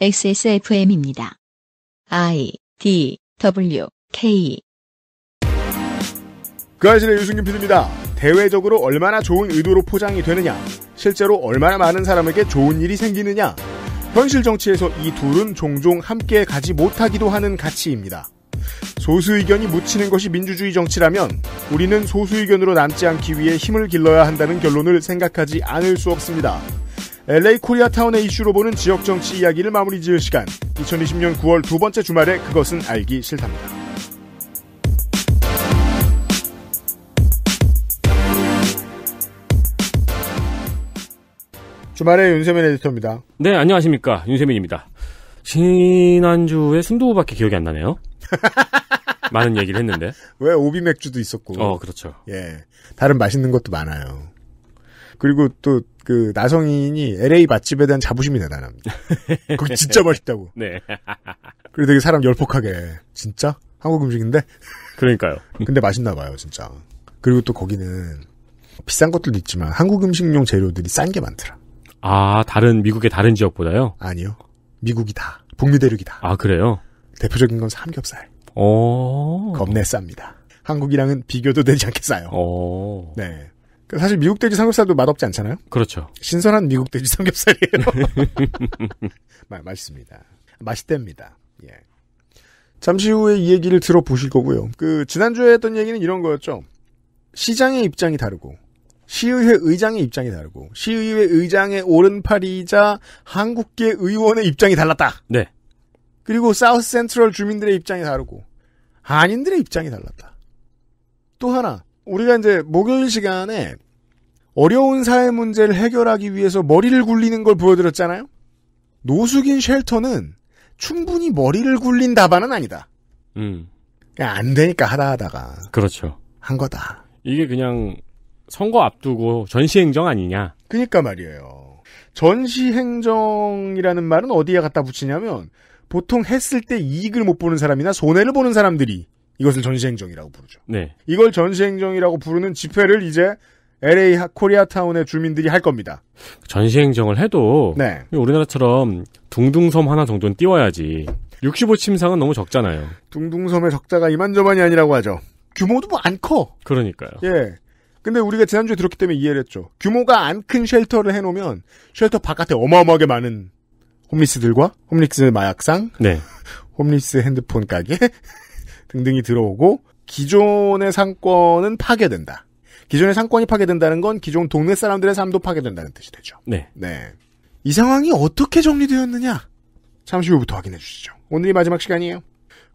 XSFM입니다. I D W K 그 아실의 유승균 PD입니다. 대외적으로 얼마나 좋은 의도로 포장이 되느냐, 실제로 얼마나 많은 사람에게 좋은 일이 생기느냐, 현실 정치에서 이 둘은 종종 함께 가지 못하기도 하는 가치입니다. 소수 의견이 묻히는 것이 민주주의 정치라면 우리는 소수 의견으로 남지 않기 위해 힘을 길러야 한다는 결론을 생각하지 않을 수 없습니다. LA 코리아타운의 이슈로 보는 지역 정치 이야기를 마무리 지을 시간. 2020년 9월 두 번째 주말에 그것은 알기 싫답니다. 주말에 윤세민 에디터입니다. 네, 안녕하십니까. 윤세민입니다. 지난주에 순두부밖에 기억이 안 나네요. 많은 얘기를 했는데. 왜 오비 맥주도 있었고. 어, 그렇죠. 예. 다른 맛있는 것도 많아요. 그리고 또그 나성인이 LA 맛집에 대한 자부심이 대단합니다. 그거 진짜 맛있다고. 네. 그리고 되게 사람 열폭하게 진짜 한국 음식인데. 그러니까요. 근데 맛있나 봐요, 진짜. 그리고 또 거기는 비싼 것들도 있지만 한국 음식용 재료들이 싼 게 많더라. 아, 다른 미국의 다른 지역보다요? 아니요. 미국이다. 북미 대륙이다. 아, 그래요? 대표적인 건 삼겹살. 어. 겁내 쌉니다. 한국이랑은 비교도 되지 않게 싸요. 오. 어. 네. 그 사실 미국 돼지 삼겹살도 맛없지 않잖아요. 그렇죠. 신선한 미국 돼지 삼겹살이에요. 마, 맛있습니다. 맛있답니다. 예. 잠시 후에 이 얘기를 들어보실 거고요. 그 지난주에 했던 얘기는 이런 거였죠. 시장의 입장이 다르고 시의회 의장의 입장이 다르고 시의회 의장의 오른팔이자 한국계 의원의 입장이 달랐다. 네. 그리고 사우스 센트럴 주민들의 입장이 다르고 한인들의 입장이 달랐다. 또 하나 우리가 이제 목요일 시간에 어려운 사회 문제를 해결하기 위해서 머리를 굴리는 걸 보여드렸잖아요. 노숙인 쉘터는 충분히 머리를 굴린 다반은 아니다. 음. 그냥 안 되니까 하다 하다가. 그렇죠. 한 거다. 이게 그냥 선거 앞두고 전시행정 아니냐. 그니까 말이에요. 전시행정이라는 말은 어디에 갖다 붙이냐면 보통 했을 때 이익을 못 보는 사람이나 손해를 보는 사람들이 이것을 전시행정이라고 부르죠. 네. 이걸 전시행정이라고 부르는 집회를 이제 LA 코리아타운의 주민들이 할 겁니다. 전시행정을 해도 네. 우리나라처럼 둥둥섬 하나 정도는 띄워야지. 65 침상은 너무 적잖아요. 둥둥섬의 적자가 이만저만이 아니라고 하죠. 규모도 뭐 안 커. 그러니까요. 예. 근데 우리가 지난주에 들었기 때문에 이해를 했죠. 규모가 안 큰 쉘터를 해놓으면 쉘터 바깥에 어마어마하게 많은 홈리스들과 홈리스 마약상, 네. 홈리스 핸드폰 가게, 등등이 들어오고 기존의 상권은 파괴된다. 기존의 상권이 파괴된다는 건 기존 동네 사람들의 삶도 파괴된다는 뜻이 되죠. 네. 네. 이 상황이 어떻게 정리되었느냐? 잠시 후부터 확인해 주시죠. 오늘이 마지막 시간이에요.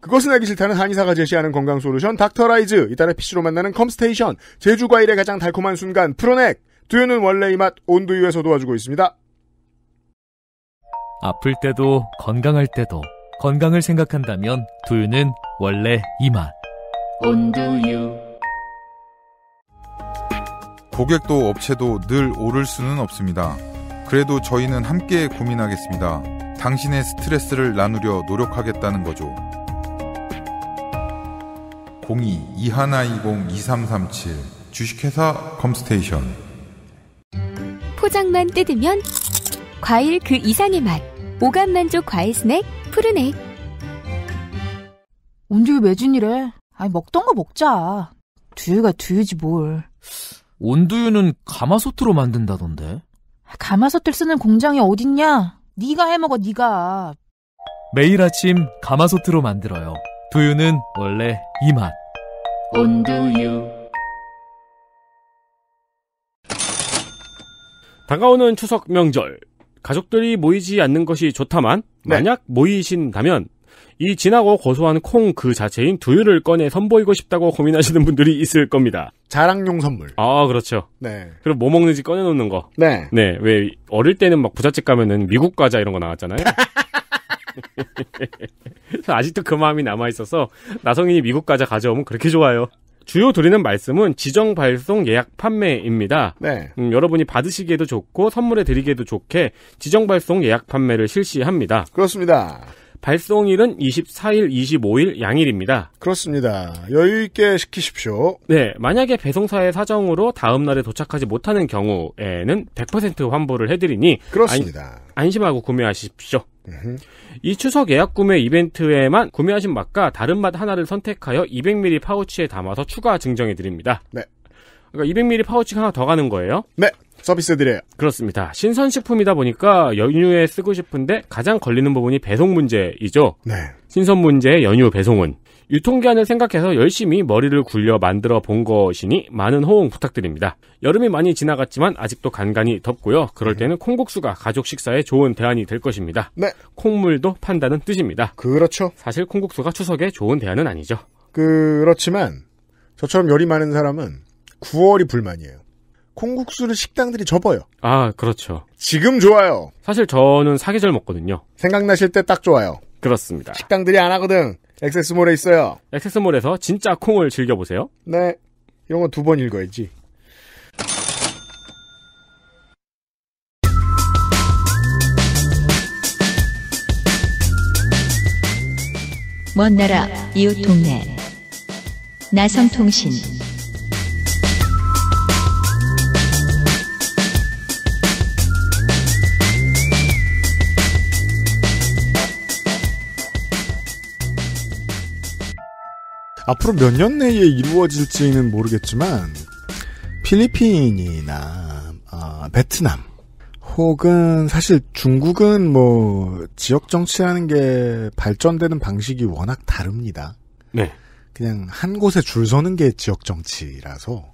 그것은 알기 싫다는 한의사가 제시하는 건강 솔루션 닥터라이즈 이달의 PC로 만나는 컴스테이션 제주 과일의 가장 달콤한 순간 프로넥 두유는 원래 이맛 온두유에서 도와주고 있습니다. 아플 때도 건강할 때도 건강을 생각한다면 두유는 원래 이맛. 온두유. 고객도 업체도 늘 오를 수는 없습니다. 그래도 저희는 함께 고민하겠습니다. 당신의 스트레스를 나누려 노력하겠다는 거죠. 02-2120-2337 주식회사 컴스테이션 포장만 뜯으면 과일 그 이상의 맛 오감 만족 과일 스낵 푸르넥. 언제 매진이래? 아니 먹던 거 먹자. 두유가 두유지 뭘. 온두유는 가마솥으로 만든다던데. 가마솥을 쓰는 공장이 어딨냐? 네가 해먹어 네가. 매일 아침 가마솥으로 만들어요. 두유는 원래 이 맛. 온두유. 다가오는 추석 명절 가족들이 모이지 않는 것이 좋다만 네. 만약 모이신다면 이 진하고 고소한 콩 그 자체인 두유를 꺼내 선보이고 싶다고 고민하시는 분들이 있을 겁니다. 자랑용 선물. 아 그렇죠. 네. 그럼 뭐 먹는지 꺼내놓는 거. 네. 네. 왜 어릴 때는 막 부잣집 가면은 미국 과자 이런 거 나왔잖아요. 아직도 그 마음이 남아 있어서 나성인이 미국 과자 가져오면 그렇게 좋아요. 주요 드리는 말씀은 지정 발송 예약 판매입니다. 네. 음, 여러분이 받으시기에도 좋고 선물해 드리기에도 좋게 지정 발송 예약 판매를 실시합니다. 그렇습니다. 발송일은 24일, 25일 양일입니다. 그렇습니다. 여유있게 시키십시오. 네, 만약에 배송사의 사정으로 다음날에 도착하지 못하는 경우에는 100% 환불을 해드리니. 그렇습니다. 안, 심하고 구매하십시오. 이 추석 예약 구매 이벤트에만 구매하신 맛과 다른 맛 하나를 선택하여 200ml 파우치에 담아서 추가 증정해 드립니다. 네. 그러니까 200ml 파우치가 하나 더 가는 거예요. 네. 서비스해드려요. 그렇습니다. 신선식품이다 보니까 연휴에 쓰고 싶은데 가장 걸리는 부분이 배송 문제이죠. 네. 신선 문제, 연휴 배송은. 유통기한을 생각해서 열심히 머리를 굴려 만들어 본 것이니 많은 호응 부탁드립니다. 여름이 많이 지나갔지만 아직도 간간히 덥고요. 그럴 네. 때는 콩국수가 가족 식사에 좋은 대안이 될 것입니다. 네. 콩물도 판다는 뜻입니다. 그렇죠. 사실 콩국수가 추석에 좋은 대안은 아니죠. 그렇지만 저처럼 열이 많은 사람은 9월이 불만이에요. 콩국수를 식당들이 접어요. 아, 그렇죠. 지금 좋아요. 사실 저는 사계절 먹거든요. 생각나실 때 딱 좋아요. 그렇습니다. 식당들이 안 하거든. 액세스몰에 있어요. 액세스몰에서 진짜 콩을 즐겨보세요. 네. 이런 건 두 번 읽어야지. 먼 나라, 이웃 동네. 나성통신. 앞으로 몇 년 내에 이루어질지는 모르겠지만 필리핀이나 어, 베트남 혹은 사실 중국은 뭐 지역 정치라는 게 발전되는 방식이 워낙 다릅니다. 네. 그냥 한 곳에 줄 서는 게 지역 정치라서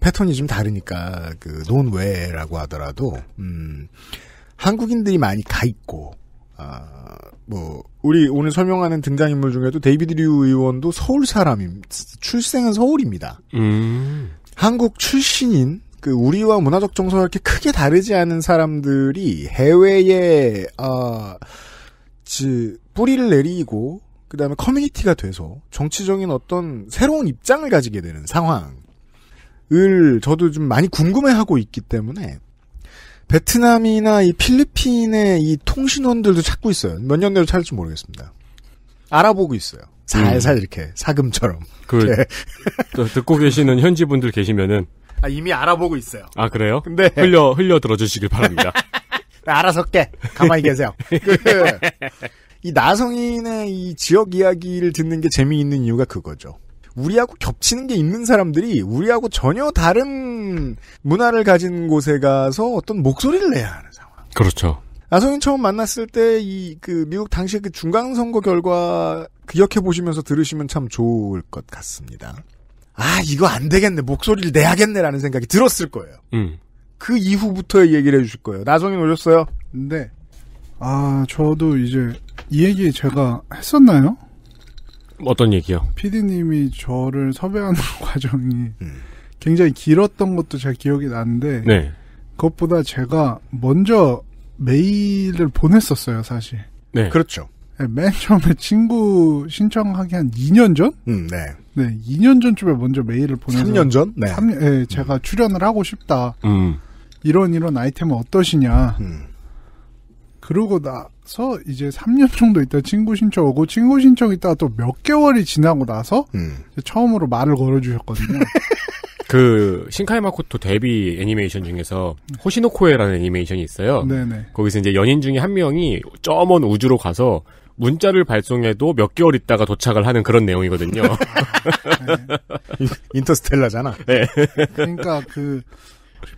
패턴이 좀 다르니까 그 논외라고 하더라도 음, 한국인들이 많이 가 있고 어, 뭐 우리 오늘 설명하는 등장인물 중에도 데이비드 류 의원도 서울 사람임 출생은 서울입니다. 음. 한국 출신인 그 우리와 문화적 정서가 이렇게 크게 다르지 않은 사람들이 해외에 아, 어, 지, 뿌리를 내리고 그다음에 커뮤니티가 돼서 정치적인 어떤 새로운 입장을 가지게 되는 상황을 저도 좀 많이 궁금해하고 있기 때문에 베트남이나 이 필리핀의 이 통신원들도 찾고 있어요. 몇 년 내로 찾을지 모르겠습니다. 알아보고 있어요. 살살 음. 이렇게 사금처럼. 그 듣고 계시는 현지 분들 계시면은 아, 이미 알아보고 있어요. 아 그래요? 근데 네. 흘려 흘려 들어주시길 바랍니다. 알아서 깨 가만히 계세요. 네. 그, 이 나성인의 이 지역 이야기를 듣는 게 재미있는 이유가 그거죠. 우리하고 겹치는 게 있는 사람들이 우리하고 전혀 다른 문화를 가진 곳에 가서 어떤 목소리를 내야 하는 상황. 그렇죠. 나성인 처음 만났을 때 이 그 미국 당시 그 중간 선거 결과 기억해 보시면서 들으시면 참 좋을 것 같습니다. 아 이거 안 되겠네 목소리를 내야겠네라는 생각이 들었을 거예요. 음. 그 이후부터의 얘기를 해주실 거예요. 나성인 오셨어요? 네. 아 저도 이제 이 얘기 제가 했었나요? 어떤 얘기요? PD님이 저를 섭외하는 과정이 음. 굉장히 길었던 것도 제가 기억이 나는데 네. 그것보다 제가 먼저 메일을 보냈었어요, 사실. 네. 그렇죠. 네, 맨 처음에 친구 신청하기 한 2년 전? 음, 네. 네, 2년 전쯤에 먼저 메일을 보내서 3년 전? 네. 3 네, 제가 음. 출연을 하고 싶다. 음. 이런 이런 아이템은 어떠시냐. 음. 그러고 나서 이제 3년 정도 있다 친구 신청 오고 친구 신청 있다가 또 몇 개월이 지나고 나서 음. 처음으로 말을 걸어주셨거든요. 그 신카이 마코토 데뷔 애니메이션 중에서 호시노코에라는 애니메이션이 있어요. 네네. 거기서 이제 연인 중에 한 명이 점먼 우주로 가서 문자를 발송해도 몇 개월 있다가 도착을 하는 그런 내용이거든요. 네. 인터스텔라잖아. 네. 그러니까 그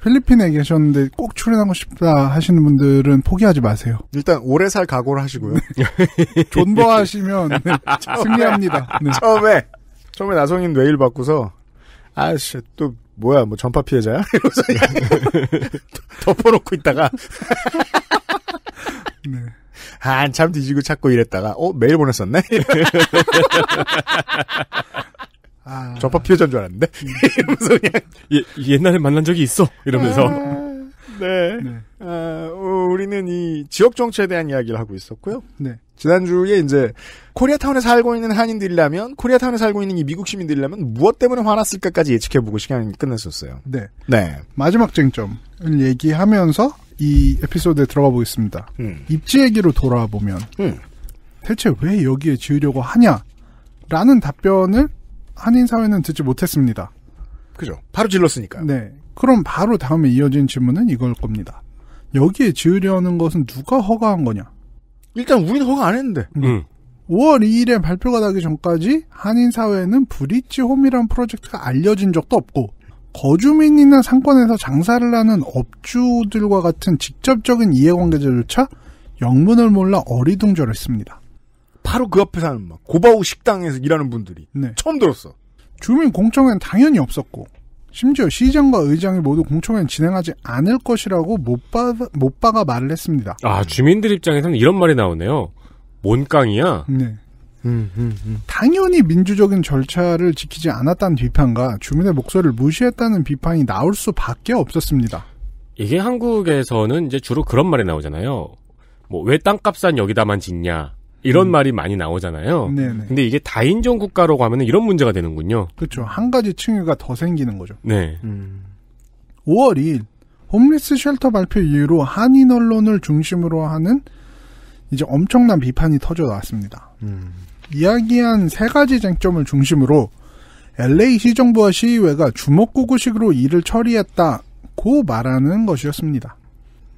필리핀에 계셨는데 꼭 출연하고 싶다 하시는 분들은 포기하지 마세요. 일단 오래 살 각오를 하시고요. 존버하시면 네, 승리합니다. 네. 처음에 처음에 나성인 웨일 받고서 아씨 또 뭐야 뭐 전파 피해자야? 이러서 덮어놓고 있다가 네. 한참 뒤지고 찾고 이랬다가 어 메일 보냈었네. 아... 전파 피해자인 줄 알았는데 음. 이러면서 그냥 예, 옛날에 만난 적이 있어 이러면서 아... 네, 네. 아, 어, 우리는 이 지역 정체에 대한 이야기를 하고 있었고요. 네. 지난주에 이제 코리아타운에 살고 있는 한인들이라면 코리아타운에 살고 있는 이 미국 시민들이라면 무엇 때문에 화났을까까지 예측해보고 시간이 끝났었어요. 네. 네. 마지막 쟁점을 얘기하면서 이 에피소드에 들어가 보겠습니다. 음. 입지 얘기로 돌아보면 음. 대체 왜 여기에 지으려고 하냐라는 답변을 한인 사회는 듣지 못했습니다. 그죠. 바로 질렀으니까 네. 그럼 바로 다음에 이어진 질문은 이걸 겁니다. 여기에 지으려는 것은 누가 허가한 거냐? 일단 우리는 허가 안 했는데. 음. 5월 음. 2일에 발표가 나기 전까지 한인 사회는 브릿지 홈이란 프로젝트가 알려진 적도 없고 거주민이나 상권에서 장사를 하는 업주들과 같은 직접적인 이해관계자조차 영문을 몰라 어리둥절했습니다. 바로 그 앞에 사는 막 고바우 식당에서 일하는 분들이 네. 처음 들었어. 주민 공청회는 당연히 없었고 심지어 시장과 의장이 모두 공청회는 진행하지 않을 것이라고 못바 못바가 말을 했습니다. 아 주민들 입장에서는 이런 말이 나오네요. 뭔깡이야. 네. 음, 음, 음. 당연히 민주적인 절차를 지키지 않았다는 비판과 주민의 목소리를 무시했다는 비판이 나올 수밖에 없었습니다. 이게 한국에서는 이제 주로 그런 말이 나오잖아요. 뭐 왜 땅값 싼 여기다만 짓냐. 이런 음. 말이 많이 나오잖아요. 네네. 근데 이게 다인종 국가라고하면 이런 문제가 되는군요. 그렇죠. 한 가지 층위가 더 생기는 거죠. 네. 음. 5월 2일 홈리스 쉘터 발표 이후로 한인 언론을 중심으로 하는 이제 엄청난 비판이 터져 나왔습니다. 음. 이야기한 세 가지 쟁점을 중심으로 LA 시정부와 시의회가 주먹구구식으로 일을 처리했다고 말하는 것이었습니다.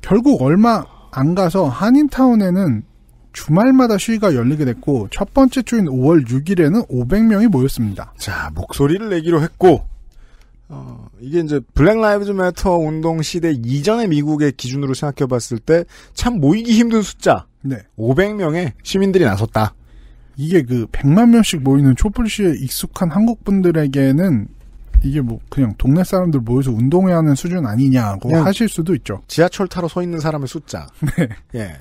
결국 얼마 안 가서 한인타운에는 주말마다 시위가 열리게 됐고 첫 번째 주인 5월 6일에는 500명이 모였습니다. 자 목소리를 내기로 했고 어, 이게 이제 블랙 라이브즈 매터 운동 시대 이전의 미국의 기준으로 생각해봤을 때 참 모이기 힘든 숫자. 네. 500명의 시민들이 나섰다. 이게 그 100만 명씩 모이는 촛불 시에 익숙한 한국 분들에게는 이게 뭐 그냥 동네 사람들 모여서 운동회 하는 수준 아니냐고 하실 수도 있죠. 지하철 타러 서 있는 사람의 숫자. 네. 예.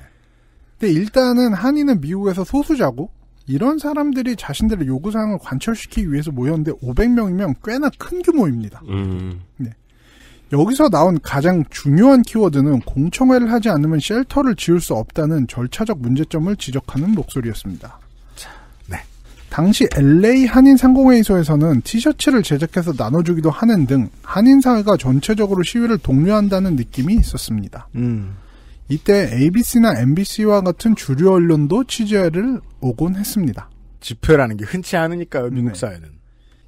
근데 네, 일단은 한인은 미국에서 소수자고 이런 사람들이 자신들의 요구사항을 관철시키기 위해서 모였는데 500명이면 꽤나 큰 규모입니다. 음. 네. 여기서 나온 가장 중요한 키워드는 공청회를 하지 않으면 쉘터를 지을 수 없다는 절차적 문제점을 지적하는 목소리였습니다. 네. 당시 LA 한인 상공회의소에서는 티셔츠를 제작해서 나눠주기도 하는 등 한인 사회가 전체적으로 시위를 독려한다는 느낌이 있었습니다. 음. 이때 ABC나 MBC와 같은 주류 언론도 취재를 오곤 했습니다. 집회라는 게 흔치 않으니까 미국 네. 사회는.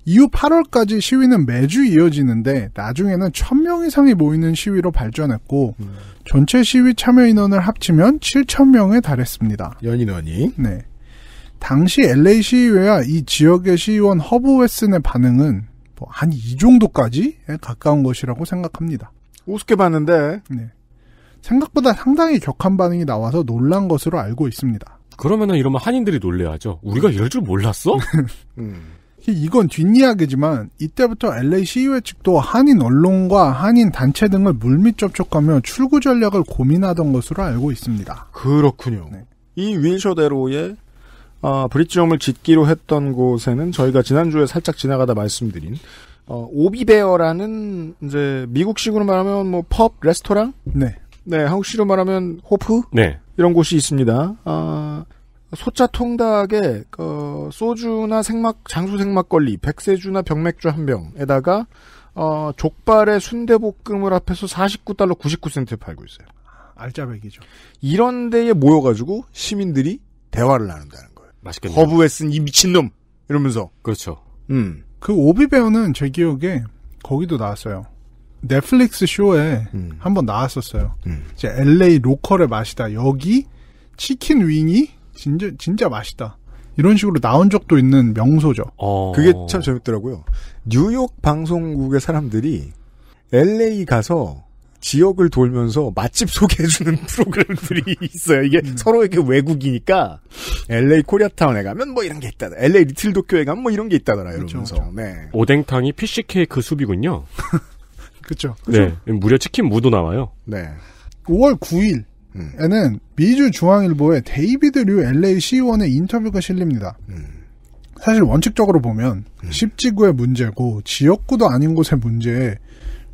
이후 8월까지 시위는 매주 이어지는데 나중에는 1000명 이상이 모이는 시위로 발전했고 음. 전체 시위 참여 인원을 합치면 7000명에 달했습니다. 연인원이? 네. 당시 LA 시의와이 지역의 시의원 허브 웨슨의 반응은 뭐한 이 정도까지 가까운 것이라고 생각합니다. 우습게 봤는데. 네. 생각보다 상당히 격한 반응이 나와서 놀란 것으로 알고 있습니다. 그러면은 이러면 한인들이 놀래야죠 우리가 이럴 줄 몰랐어? 음. 이건 뒷이야기지만 이때부터 LA 시의회 측도 한인 언론과 한인 단체 등을 물밑 접촉하며 출구 전략을 고민하던 것으로 알고 있습니다. 그렇군요. 네. 이윈셔대로의 어, 아, 브릿지홈을 짓기로 했던 곳에는 저희가 지난주에 살짝 지나가다 말씀드린 어, 오비베어라는 이제 미국식으로 말하면 뭐 펍 레스토랑 네. 네, 한국식으로 말하면 호프? 네. 이런 곳이 있습니다. 아, 소자 통닭에 어, 그 소주나 생막 장수 생막걸리, 백세주나 병맥주 한 병에다가 어, 족발에 순대볶음을 앞에서 49달러 99센트에 팔고 있어요. 알짜배기죠. 이런 데에 모여가지고 시민들이 대화를 나눈다는 거예요. 맛있겠네요. 허브에 쓴이 미친놈! 이러면서. 그렇죠. 음. 그 오비베어는 제 기억에 거기도 나왔어요. 넷플릭스 쇼에 음. 한번 나왔었어요. 음. 이제 LA 로컬의 맛이다. 여기 치킨 윙이 진짜 진짜 맛있다. 이런 식으로 나온 적도 있는 명소죠. 어... 그게 참 재밌더라고요. 뉴욕 방송국의 사람들이 LA 가서 지역을 돌면서 맛집 소개해주는 프로그램들이 있어요. 이게 음. 서로에게 외국이니까 LA 코리아타운에 가면 뭐 이런 게 있다. LA 리틀 도쿄에 가면 뭐 이런 게 있다더라 그렇죠, 이러면서. 그렇죠. 네. 오뎅탕이 피쉬케이크 숲이군요. 그쵸 네. 무려 치킨 무도 나와요. 네. 5월 9일. 에는 미주 중앙일보의 데이비드 류 LA 시의의 인터뷰가 실립니다. 사실 원칙적으로 보면 음. 지구의 문제고 지역구도 아닌 곳의 문제에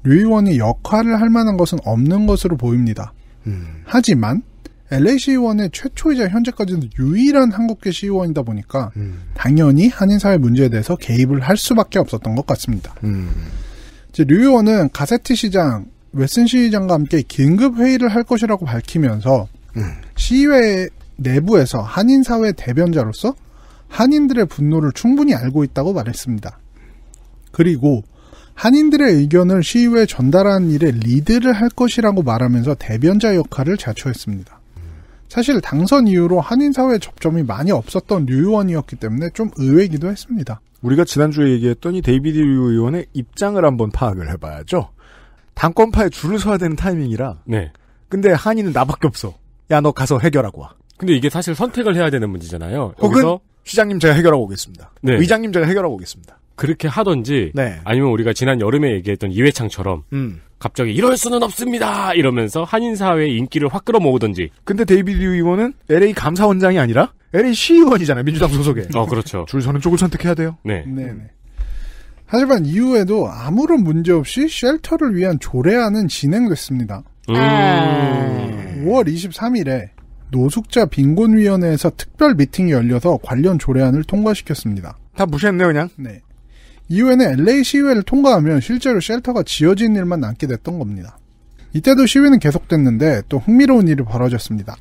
류 의원이 역할을 할 만한 것은 없는 것으로 보입니다. 하지만 LA 시의의 최초이자 현재까지도 유일한 한국계 시의이다 보니까 당연히 한인사회 문제에 대해서 개입을 할 수밖에 없었던 것 같습니다. 이제 류요원은 가세티 시장 웨슨 시장과 함께 긴급 회의를 할 것이라고 밝히면서 음. 시의회 내부에서 한인 사회 대변자로서 한인들의 분노를 충분히 알고 있다고 말했습니다. 그리고 한인들의 의견을 시의회에 전달하는 일에 리드를 할 것이라고 말하면서 대변자 역할을 자처했습니다. 사실 당선 이후로 한인 사회 접점이 많이 없었던 류 의원이었기 때문에 좀 의외이기도 했습니다. 우리가 지난주에 얘기했던 이 데이비드 류 의원의 입장을 한번 파악을 해봐야죠. 당권파에 줄을 서야 되는 타이밍이라. 네. 근데 한이는 나밖에 없어. 야, 너 가서 해결하고 와. 근데 이게 사실 선택을 해야 되는 문제잖아요. 혹은 시장님 제가 해결하고 오겠습니다. 네. 의장님 제가 해결하고 오겠습니다. 그렇게 하던지 네. 아니면 우리가 지난 여름에 얘기했던 이회창처럼 음. 갑자기 이럴 수는 없습니다 이러면서 한인 사회의 인기를 확 끌어모으던지 근데 데이비드 의원은 LA 감사원장이 아니라 LA 시의원이잖아요. E 민주당 소속에. 어, 그렇죠. 줄 서는 쪽을 선택해야 돼요. 네. 네, 네. 음. 하지만 이후에도 아무런 문제 없이 쉘터를 위한 조례안은 진행됐습니다. 음. 5월 음. 23일에 노숙자 빈곤위원회에서 특별 미팅이 열려서 관련 조례안을 통과시켰습니다. 다 무시했네요, 그냥? 네. 이후에는 LA 시위를 e 통과하면 실제로 쉘터가 지어진 일만 남게 됐던 겁니다. 이때도 시위는 e 계속됐는데 또 흥미로운 일이 벌어졌습니다.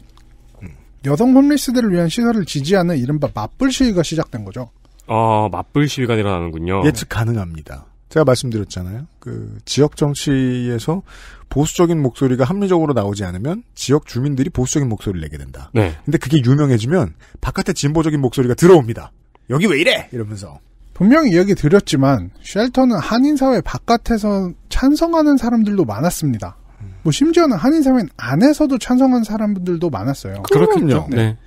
여성 홈리스들을 위한 시설을 지지하는 이른바 맞불 시위가 시작된 거죠. 아, 맞불 시위가 일어나는군요. 예측 가능합니다. 제가 말씀드렸잖아요. 그 지역 정치에서 보수적인 목소리가 합리적으로 나오지 않으면 지역 주민들이 보수적인 목소리를 내게 된다. 네. 근데 그게 유명해지면 바깥에 진보적인 목소리가 들어옵니다. 여기 왜 이래? 이러면서. 분명히 이야기 드렸지만 쉘터는 한인 사회 바깥에서 찬성하는 사람들도 많았습니다. 뭐 심지어는 한인 사회 안에서도 찬성한 사람들도 많았어요. 그렇군요. 그렇죠? 네. 네.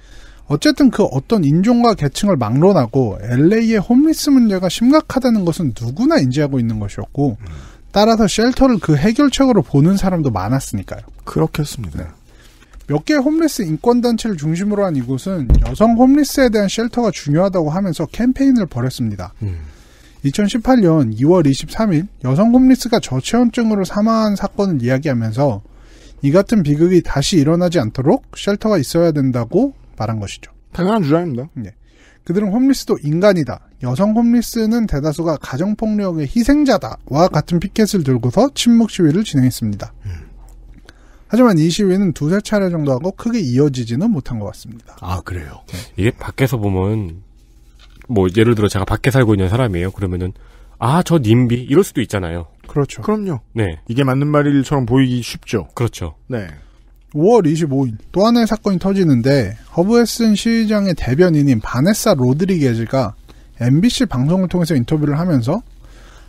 어쨌든 그 어떤 인종과 계층을 막론하고 LA의 홈리스 문제가 심각하다는 것은 누구나 인지하고 있는 것이었고 음. 따라서 쉘터를 그 해결책으로 보는 사람도 많았으니까요. 그렇겠습니다. 네. 몇 개의 홈리스 인권단체를 중심으로 한 이곳은 여성 홈리스에 대한 쉘터가 중요하다고 하면서 캠페인을 벌였습니다. 음. 2018년 2월 23일 여성 홈리스가 저체온증으로 사망한 사건을 이야기하면서 이 같은 비극이 다시 일어나지 않도록 쉘터가 있어야 된다고 말한 것이죠. 당연한 주장입니다. 네. 그들은 홈리스도 인간이다. 여성 홈리스는 대다수가 가정폭력의 희생자다와 같은 피켓을 들고서 침묵 시위를 진행했습니다. 음. 하지만 이 시위는 두세 차례 정도 하고 크게 이어지지는 못한 것 같습니다. 아 그래요. 네. 이게 밖에서 보면 뭐 예를 들어 제가 밖에 살고 있는 사람이에요. 그러면은 아저 님비 이럴 수도 있잖아요. 그렇죠. 그럼요. 네. 이게 맞는 말일처럼 보이기 쉽죠. 그렇죠. 네. 5월 25일 또 하나의 사건이 터지는데 허브에슨 시장의 대변인인 바네사 로드리게즈가 MBC 방송을 통해서 인터뷰를 하면서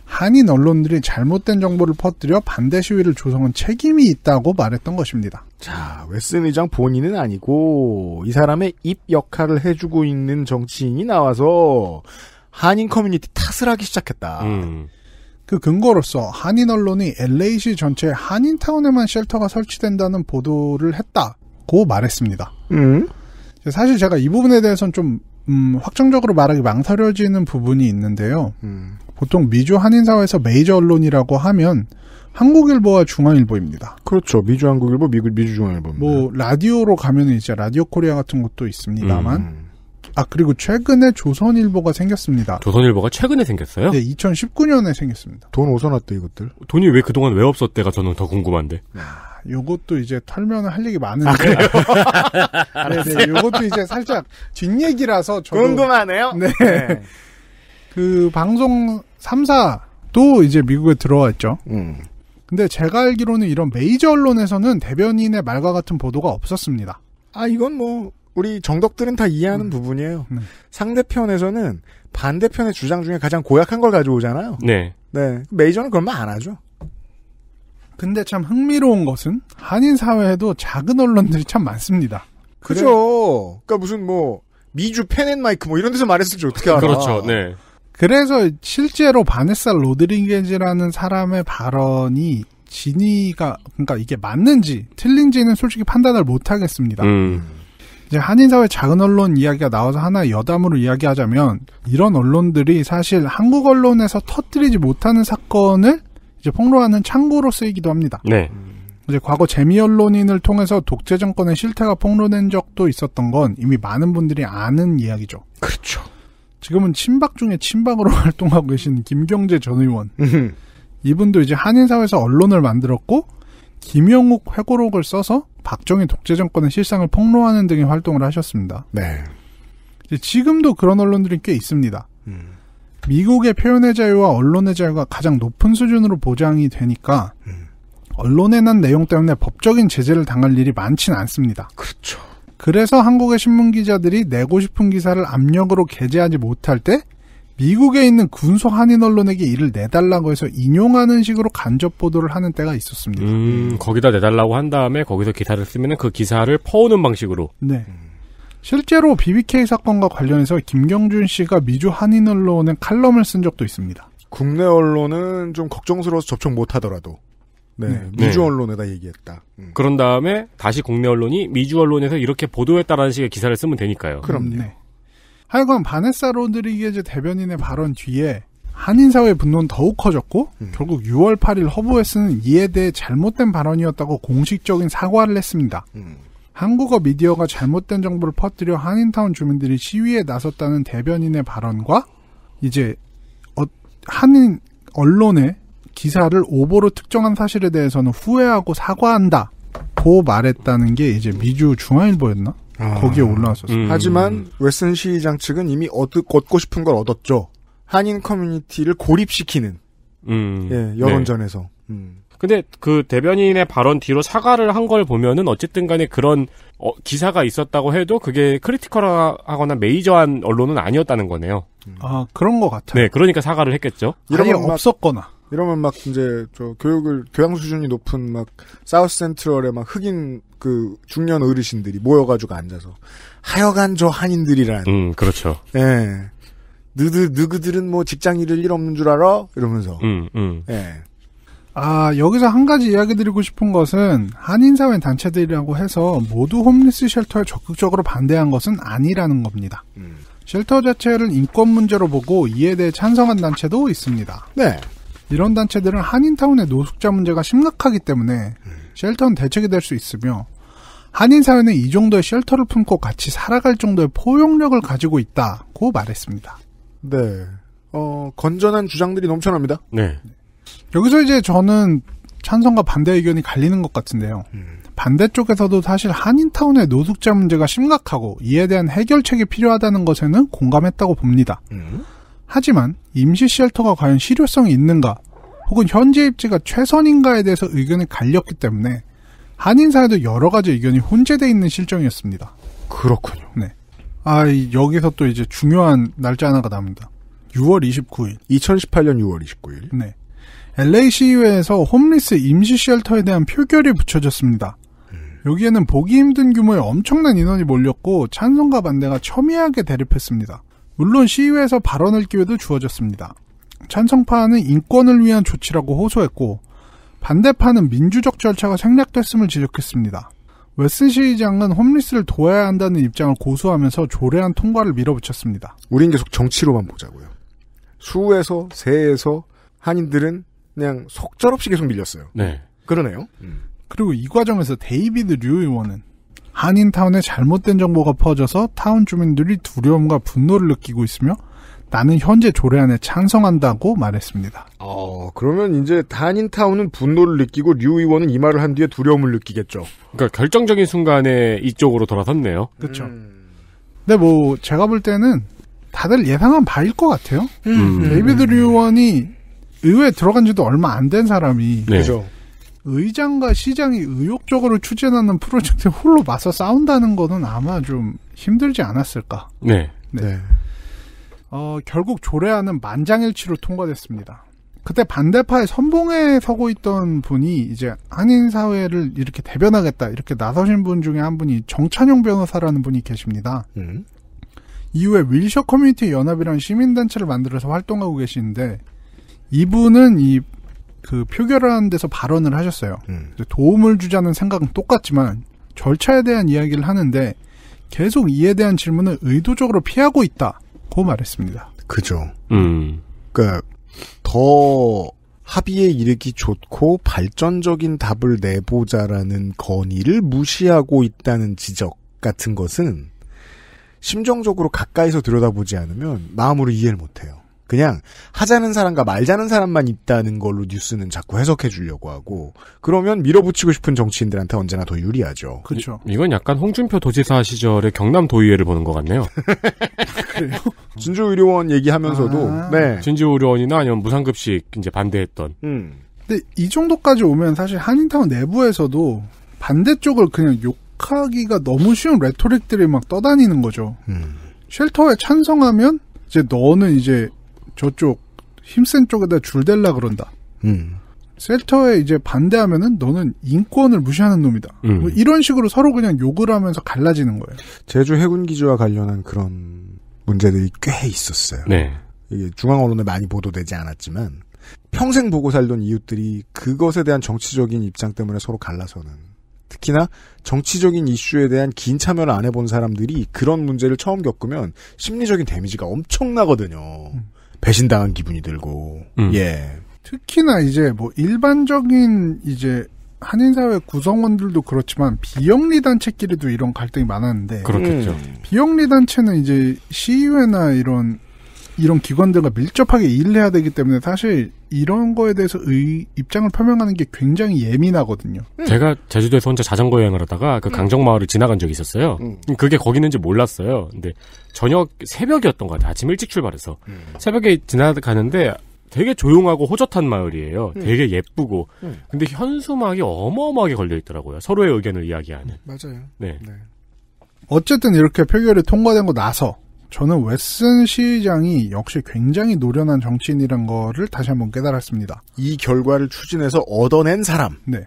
한인 언론들이 잘못된 정보를 퍼뜨려 반대 시위를 조성한 책임이 있다고 말했던 것입니다. 자, 웨슨 의장 본인은 아니고 이 사람의 입 역할을 해주고 있는 정치인이 나와서 한인 커뮤니티 탓을 하기 시작했다. 음. 그 근거로서 한인 언론이 LA시 전체 한인 타운에만 쉘터가 설치된다는 보도를 했다고 말했습니다. 음. 사실 제가 이 부분에 대해서는 좀 음, 확정적으로 말하기 망설여지는 부분이 있는데요. 음. 보통 미주 한인 사회에서 메이저 언론이라고 하면 한국일보와 중앙일보입니다. 그렇죠. 미주 한국일보, 미국 미주 중앙일보입니다. 뭐 라디오로 가면 이제 라디오 코리아 같은 것도 있습니다만. 음. 아 그리고 최근에 조선일보가 생겼습니다. 조선일보가 최근에 생겼어요? 네, 2019년에 생겼습니다. 돈 어디서 났대 이것들? 돈이 왜 그동안 왜 없었대가 저는 더 궁금한데. 아, 요것도 이제 털면은 할 얘기 많은데. 아, 요 네, 네, 요것도 이제 살짝 뒷얘기라서 저도 궁금하네요. 네. 네. 그 방송 3사도 이제 미국에 들어왔죠. 음. 근데 제가 알기로는 이런 메이저 언론에서는 대변인의 말과 같은 보도가 없었습니다. 아, 이건 뭐, 우리 정덕들은 다 이해하는 음. 부분이에요. 네. 상대편에서는 반대편의 주장 중에 가장 고약한 걸 가져오잖아요. 네. 네. 메이저는 그런 말 안 하죠. 근데 참 흥미로운 것은 한인 사회에도 작은 언론들이 참 많습니다. 그죠. 그러니까 무슨 뭐 미주 펜앤마이크 뭐 이런 데서 말했을지 어떻게 알아? 그렇죠. 네. 그래서 실제로 바네사 로드링겐즈라는 사람의 발언이 진위가 그러니까 이게 맞는지 틀린지는 솔직히 판단을 못 하겠습니다. 음. 이제 한인 사회 작은 언론 이야기가 나와서 하나 여담으로 이야기하자면 이런 언론들이 사실 한국 언론에서 터뜨리지 못하는 사건을 이제 폭로하는 창고로 쓰이기도 합니다. 네. 이제 과거 재미 언론인을 통해서 독재 정권의 실태가 폭로된 적도 있었던 건 이미 많은 분들이 아는 이야기죠. 그렇죠. 지금은 친박 중에 친박으로 활동하고 계신 김경재 전 의원. 이분도 이제 한인사회에서 언론을 만들었고 김영욱 회고록을 써서 박정희 독재 정권의 실상을 폭로하는 등의 활동을 하셨습니다. 네. 지금도 그런 언론들이 꽤 있습니다. 음. 미국의 표현의 자유와 언론의 자유가 가장 높은 수준으로 보장이 되니까 음. 언론에 난 내용 때문에 법적인 제재를 당할 일이 많지는 않습니다. 그렇죠. 그래서 한국의 신문 기자들이 내고 싶은 기사를 압력으로 게재하지 못할 때 미국에 있는 군소 한인 언론에게 이를 내달라고 해서 인용하는 식으로 간접 보도를 하는 때가 있었습니다. 음, 음. 거기다 내달라고 한 다음에 거기서 기사를 쓰면 그 기사를 퍼오는 방식으로. 네. 음. 실제로 BBK 사건과 관련해서 김경준 씨가 미주 한인 언론에 칼럼을 쓴 적도 있습니다. 국내 언론은 좀 걱정스러워서 접촉 못하더라도 네, 음. 미주 네. 언론에다 얘기했다. 음. 그런 다음에 다시 국내 언론이 미주 언론에서 이렇게 보도했다라는 식의 기사를 쓰면 되니까요. 그럼요. 네. 하여간 바네사 로드리게즈 대변인의 발언 뒤에 한인 사회 의 분노는 더욱 커졌고 음. 결국 6월 8일 허브웨스는 이에 대해 잘못된 발언이었다고 공식적인 사과를 했습니다. 음. 한국어 미디어가 잘못된 정보를 퍼뜨려 한인타운 주민들이 시위에 나섰다는 대변인의 발언과 이제 어, 한인 언론의 기사를 오보로 특정한 사실에 대해서는 후회하고 사과한다. 고 말했다는 게 이제 미주 중앙일보였나? 아. 거기에 올라왔었어요. 음. 하지만 웨슨 시장 측은 이미 얻, 얻고 싶은 걸 얻었죠. 한인 커뮤니티를 고립시키는 음. 예, 여론전에서. 네. 음. 근데 그 대변인의 발언 뒤로 사과를 한 걸 보면은 어쨌든 간에 그런 어, 기사가 있었다고 해도 그게 크리티컬하거나 메이저한 언론은 아니었다는 거네요. 아 그런 것 같아요. 네, 그러니까 사과를 했겠죠. 이런 게 없었거나 이러면 막 이제 저 교육을 교양 수준이 높은 막 사우스 센트럴에막 흑인 그 중년 어르신들이 모여가지고 앉아서 하여간 저 한인들이란. 음 그렇죠. 예. 느들 너그들은 뭐 직장 일을 일 없는 줄 알아? 이러면서. 음 음. 예. 아 여기서 한 가지 이야기 드리고 싶은 것은 한인 사회 단체들이라고 해서 모두 홈리스 쉘터에 적극적으로 반대한 것은 아니라는 겁니다. 음. 쉘터 자체를 인권 문제로 보고 이에 대해 찬성한 단체도 있습니다. 네. 이런 단체들은 한인타운의 노숙자 문제가 심각하기 때문에 쉘터는 대책이 될 수 있으며 한인 사회는 이 정도의 쉘터를 품고 같이 살아갈 정도의 포용력을 가지고 있다고 말했습니다. 네. 어, 건전한 주장들이 넘쳐납니다. 네. 여기서 이제 저는 찬성과 반대 의견이 갈리는 것 같은데요. 음. 반대쪽에서도 사실 한인타운의 노숙자 문제가 심각하고 이에 대한 해결책이 필요하다는 것에는 공감했다고 봅니다. 음. 하지만 임시 쉘터가 과연 실효성이 있는가 혹은 현재 입지가 최선인가에 대해서 의견이 갈렸기 때문에 한인사회도 여러 가지 의견이 혼재되어 있는 실정이었습니다. 그렇군요. 네. 아, 여기서 또 이제 중요한 날짜 하나가 나옵니다. 6월 29일. 2018년 6월 29일. 네. LACU에서 홈리스 임시 쉘터에 대한 표결이 붙여졌습니다. 음. 여기에는 보기 힘든 규모의 엄청난 인원이 몰렸고 찬성과 반대가 첨예하게 대립했습니다. 물론 시위에서 발언할 기회도 주어졌습니다. 찬성파는 인권을 위한 조치라고 호소했고 반대파는 민주적 절차가 생략됐음을 지적했습니다. 웨슨 시의장은 홈리스를 도와야 한다는 입장을 고수하면서 조례안 통과를 밀어붙였습니다. 우린 계속 정치로만 보자고요. 수에서 세에서 한인들은 그냥 속절없이 계속 밀렸어요. 네. 그러네요. 음. 그리고 이 과정에서 데이비드 류 의원은 한인타운에 잘못된 정보가 퍼져서 타운 주민들이 두려움과 분노를 느끼고 있으며 나는 현재 조례안에 찬성한다고 말했습니다. 어, 그러면 이제 한인타운은 분노를 느끼고 류 의원은 이 말을 한 뒤에 두려움을 느끼겠죠. 그러니까 결정적인 순간에 이쪽으로 돌아섰네요. 그렇죠. 음... 근데 뭐 제가 볼 때는 다들 예상한 바일 것 같아요. 음. 데이비드 음. 류 의원이 의회에 들어간 지도 얼마 안 된 사람이 네. 그죠. 의장과 시장이 의욕적으로 추진하는 프로젝트에 홀로 맞서 싸운다는 거는 아마 좀 힘들지 않았을까. 네. 네. 네. 어, 결국 조례안은 만장일치로 통과됐습니다. 그때 반대파의 선봉에 서고 있던 분이 이제 한인 사회를 이렇게 대변하겠다 이렇게 나서신 분 중에 한 분이 정찬용 변호사라는 분이 계십니다. 음. 이후에 윌셔 커뮤니티 연합이라는 시민단체를 만들어서 활동하고 계시는데 이분은 이그 표결을 하는 데서 발언을 하셨어요. 음. 도움을 주자는 생각은 똑같지만 절차에 대한 이야기를 하는데 계속 이에 대한 질문을 의도적으로 피하고 있다고 말했습니다. 그죠. 음. 그니까더 합의에 이르기 좋고 발전적인 답을 내보자라는 건의를 무시하고 있다는 지적 같은 것은 심정적으로 가까이서 들여다보지 않으면 마음으로 이해를 못해요. 그냥 하자는 사람과 말자는 사람만 있다는 걸로 뉴스는 자꾸 해석해 주려고 하고 그러면 밀어붙이고 싶은 정치인들한테 언제나 더 유리하죠. 그렇죠. 이건 약간 홍준표 도지사 시절의 경남 도의회를 보는 것 같네요. 진주 의료원 얘기하면서도 아~ 네. 진주 의료원이나 아니면 무상급식 이제 반대했던. 음. 근데 이 정도까지 오면 사실 한인타운 내부에서도 반대쪽을 그냥 욕하기가 너무 쉬운 레토릭들이 막 떠다니는 거죠. 음. 쉘터에 찬성하면 이제 너는 이제 저쪽 힘센 쪽에다 줄댈라 그런다. 음. 셀터에 이제 반대하면은 너는 인권을 무시하는 놈이다. 음. 뭐 이런 식으로 서로 그냥 욕을 하면서 갈라지는 거예요. 제주 해군 기지와 관련한 그런 문제들이 꽤 있었어요. 네. 이게 중앙 언론에 많이 보도되지 않았지만 평생 보고 살던 이웃들이 그것에 대한 정치적인 입장 때문에 서로 갈라서는 특히나 정치적인 이슈에 대한 긴 참여를 안 해본 사람들이 그런 문제를 처음 겪으면 심리적인 데미지가 엄청나거든요. 음. 배신당한 기분이 들고 음. 예 특히나 이제 뭐 일반적인 이제 한인사회 구성원들도 그렇지만 비영리 단체끼리도 이런 갈등이 많았는데 그렇겠죠. 음. 비영리 단체는 이제 시의회나 이런 이런 기관들과 밀접하게 일을 해야 되기 때문에 사실 이런 거에 대해서 의, 입장을 표명하는 게 굉장히 예민하거든요. 음. 제가 제주도에서 혼자 자전거 여행을 하다가 그 음. 강정마을을 지나간 적이 있었어요. 음. 그게 거기 있는지 몰랐어요. 근데 저녁 새벽이었던 것 같아요. 아침 일찍 출발해서. 새벽에 지나가는데 되게 조용하고 호젓한 마을이에요. 음. 되게 예쁘고. 음. 근데 현수막이 어마어마하게 걸려 있더라고요. 서로의 의견을 이야기하는. 맞아요. 네. 네. 어쨌든 이렇게 표결이 통과된 거 나서 저는 웨슨 시장이 역시 굉장히 노련한 정치인이란 거를 다시 한번 깨달았습니다. 이 결과를 추진해서 얻어낸 사람. 네.